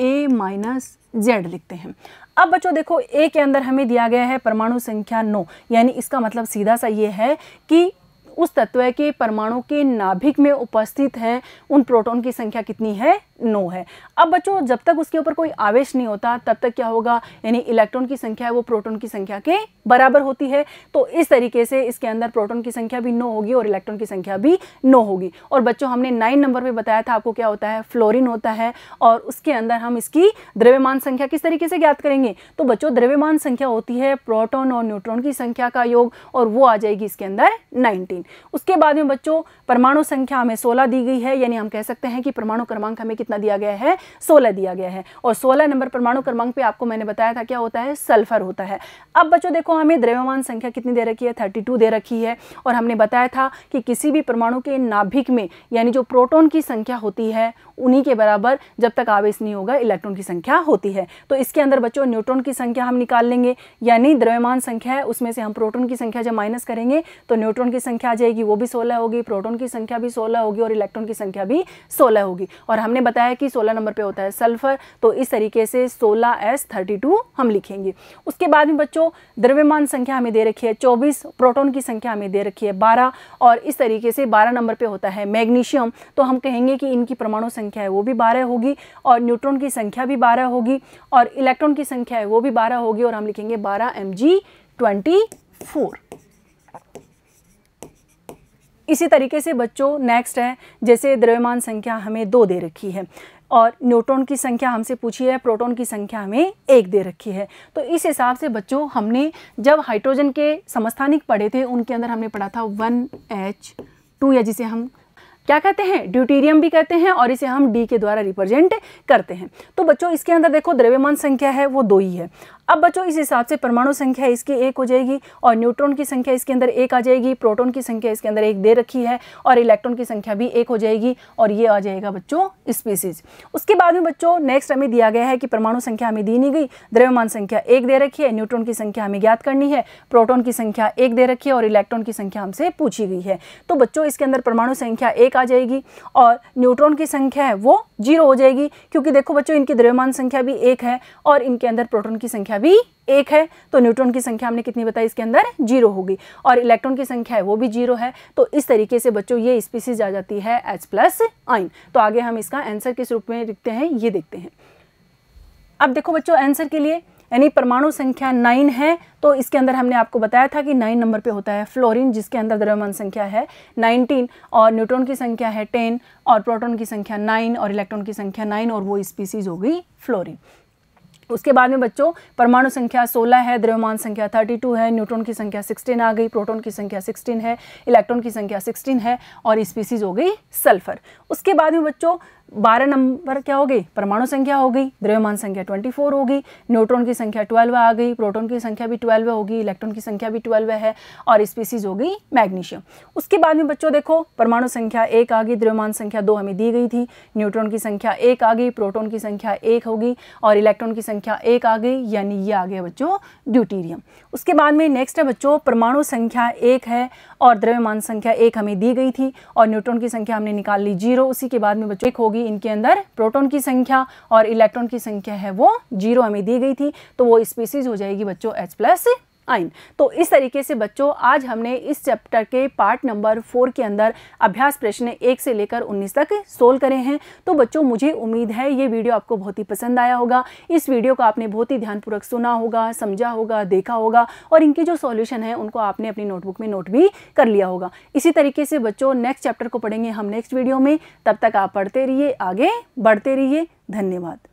Speaker 1: ए माइनस जेड लिखते हैं अब बच्चों देखो ए के अंदर हमें दिया गया है परमाणु संख्या नौ यानी इसका मतलब सीधा सा ये है कि उस तत्व के परमाणु के नाभिक में उपस्थित हैं उन प्रोटॉन की संख्या कितनी है नो है अब बच्चों जब तक उसके ऊपर कोई आवेश नहीं होता तब तक क्या होगा यानी इलेक्ट्रॉन की संख्या है वो प्रोटॉन की संख्या के बराबर होती है तो इस तरीके से इसके अंदर प्रोटॉन की संख्या भी नो होगी और इलेक्ट्रॉन की संख्या भी नो होगी और बच्चों हमने नाइन नंबर में बताया था आपको क्या होता है फ्लोरिन होता है और उसके अंदर हम इसकी द्रव्यमान संख्या किस तरीके से ज्ञात करेंगे तो बच्चों द्रव्यमान संख्या होती है प्रोटोन और न्यूट्रॉन की संख्या का योग और वो आ जाएगी इसके अंदर नाइनटीन तीन उसके बाद में बच्चों परमाणु संख्या हमें सोलह दी गई है यानी हम कह सकते हैं कि परमाणु क्रमांक हमें कितना दिया गया है सोलह दिया गया है और सोलह नंबर परमाणु क्रमांक पर आपको मैंने बताया था क्या होता है सल्फर होता है अब बच्चों देखो हमें द्रव्यमान संख्या कितनी दे रखी है थर्टी दे रखी है और हमने बताया था कि किसी भी परमाणु के नाभिक में यानी जो प्रोटोन की संख्या होती है उन्हीं के बराबर जब तक आवेश नहीं होगा इलेक्ट्रॉन की संख्या होती है तो इसके अंदर बच्चों न्यूट्रॉन की संख्या हम निकाल लेंगे यानी द्रव्यमान संख्या है उसमें से हम प्रोटॉन की संख्या जब माइनस करेंगे तो न्यूट्रॉन की संख्या आ जाएगी वो भी सोलह होगी प्रोटोन की संख्या भी सोलह होगी और इलेक्ट्रॉन की संख्या भी सोलह होगी और हमने बताया कि सोलह नंबर पर होता है सल्फर तो इस तरीके से सोलह एस थर्टी टू हम लिखेंगे उसके बाद में बच्चों द्रव्यमान संख्या हमें दे रखी है चौबीस प्रोटोन की संख्या हमें दे रखी है बारह और इस तरीके से बारह नंबर पर होता है मैग्नीशियम तो हम कहेंगे कि इनकी परमाणु संख्या है वो भी बारह होगी और न्यूट्रॉन की संख्या भी बारह होगी और इलेक्ट्रॉन की संख्या है वो भी बारह होगी और हम लिखेंगे बारह एम जी ट्वेंटी फोर इसी तरीके से बच्चों नेक्स्ट है जैसे द्रव्यमान संख्या हमें दो दे रखी है और न्यूट्रॉन की संख्या हमसे पूछी है प्रोटॉन की संख्या हमें एक दे रखी है तो इस हिसाब से बच्चों हमने जब हाइड्रोजन के समस्थानिक पढ़े थे उनके अंदर हमने पढ़ा था वन एच टू या जिसे हम क्या कहते हैं ड्यूटीरियम भी कहते हैं और इसे हम डी के द्वारा रिप्रेजेंट करते हैं तो बच्चों इसके अंदर देखो द्रव्यमान संख्या है वो दो ही है अब बच्चों इस हिसाब से परमाणु संख्या इसकी एक हो जाएगी और न्यूट्रॉन की संख्या इसके अंदर एक आ जाएगी प्रोटोन की संख्या इसके अंदर एक दे रखी है और इलेक्ट्रॉन की संख्या भी एक हो जाएगी और ये आ जाएगा बच्चों स्पीसीज उसके बाद में बच्चों नेक्स्ट हमें दिया गया है कि परमाणु संख्या हमें दी नहीं गई द्रव्यमान संख्या एक दे रखी है न्यूट्रॉन की संख्या हमें ज्ञात करनी है प्रोटोन की संख्या एक दे रखी है और इलेक्ट्रॉन की संख्या हमसे पूछी गई है तो बच्चों इसके अंदर परमाणु संख्या एक आ जाएगी और न्यूट्रॉन की संख्या है वो जीरो हो जाएगी क्योंकि देखो बच्चों इनकी द्रव्यमान संख्या भी एक है और इनके अंदर प्रोटोन की संख्या भी एक है तो न्यूट्रॉन की संख्या हमने कितनी बताई इसके अंदर जीरो होगी और इलेक्ट्रॉन की संख्या है वो भी जीरो है तो इस तरीके से बच्चों ये स्पीसीज आ जाती है एच प्लस आइन तो आगे हम इसका आंसर किस रूप में लिखते हैं ये देखते हैं अब देखो बच्चों आंसर के लिए यानी परमाणु संख्या नाइन है तो इसके अंदर हमने आपको बताया था कि नाइन नंबर पे होता है फ्लोरीन जिसके अंदर द्रव्यमान संख्या है नाइनटीन और न्यूट्रॉन की संख्या है टेन और प्रोटॉन की संख्या नाइन और इलेक्ट्रॉन की संख्या नाइन और वो स्पीसीज हो गई फ्लोरिन उसके बाद में बच्चों परमाणु संख्या 16 है द्रव्यमान संख्या 32 है न्यूट्रॉन की संख्या 16 आ गई प्रोटॉन की संख्या 16 है इलेक्ट्रॉन की संख्या 16 है और स्पीसीज हो गई सल्फर उसके बाद में बच्चों बारह नंबर क्या हो गई परमाणु संख्या हो गई द्रव्यमान संख्या ट्वेंटी फोर होगी न्यूट्रॉन की संख्या ट्वेल्व आ गई प्रोटॉन की संख्या भी ट्वेल्व होगी इलेक्ट्रॉन की संख्या भी ट्वेल्व है और स्पीसीज हो गई मैग्नीशियम उसके बाद में बच्चों देखो परमाणु संख्या एक आ गई द्रव्यमान संख्या दो हमें दी गई थी न्यूट्रॉन की संख्या एक आ गई प्रोटोन की संख्या एक होगी और इलेक्ट्रॉन की संख्या एक आ गई यानी ये आ गया बच्चों ड्यूटीरियम उसके बाद में नेक्स्ट है बच्चों परमाणु संख्या एक है और द्रव्यमान संख्या एक हमें दी गई थी और न्यूट्रॉन की संख्या हमने निकाल ली जीरो उसी के बाद में बच्चों एक होगी होगी इनके अंदर प्रोटोन की संख्या और इलेक्ट्रॉन की संख्या है वो जीरो हमें दी गई थी तो वो स्पीसीज हो जाएगी बच्चों एच प्लस आइन तो इस तरीके से बच्चों आज हमने इस चैप्टर के पार्ट नंबर फोर के अंदर अभ्यास प्रश्न एक से लेकर उन्नीस तक सोल्व करे हैं तो बच्चों मुझे उम्मीद है ये वीडियो आपको बहुत ही पसंद आया होगा इस वीडियो को आपने बहुत ही ध्यानपूर्वक सुना होगा समझा होगा देखा होगा और इनके जो सॉल्यूशन है उनको आपने अपनी नोटबुक में नोट भी कर लिया होगा इसी तरीके से बच्चों नेक्स्ट चैप्टर को पढ़ेंगे हम नेक्स्ट वीडियो में तब तक आप पढ़ते रहिए आगे बढ़ते रहिए धन्यवाद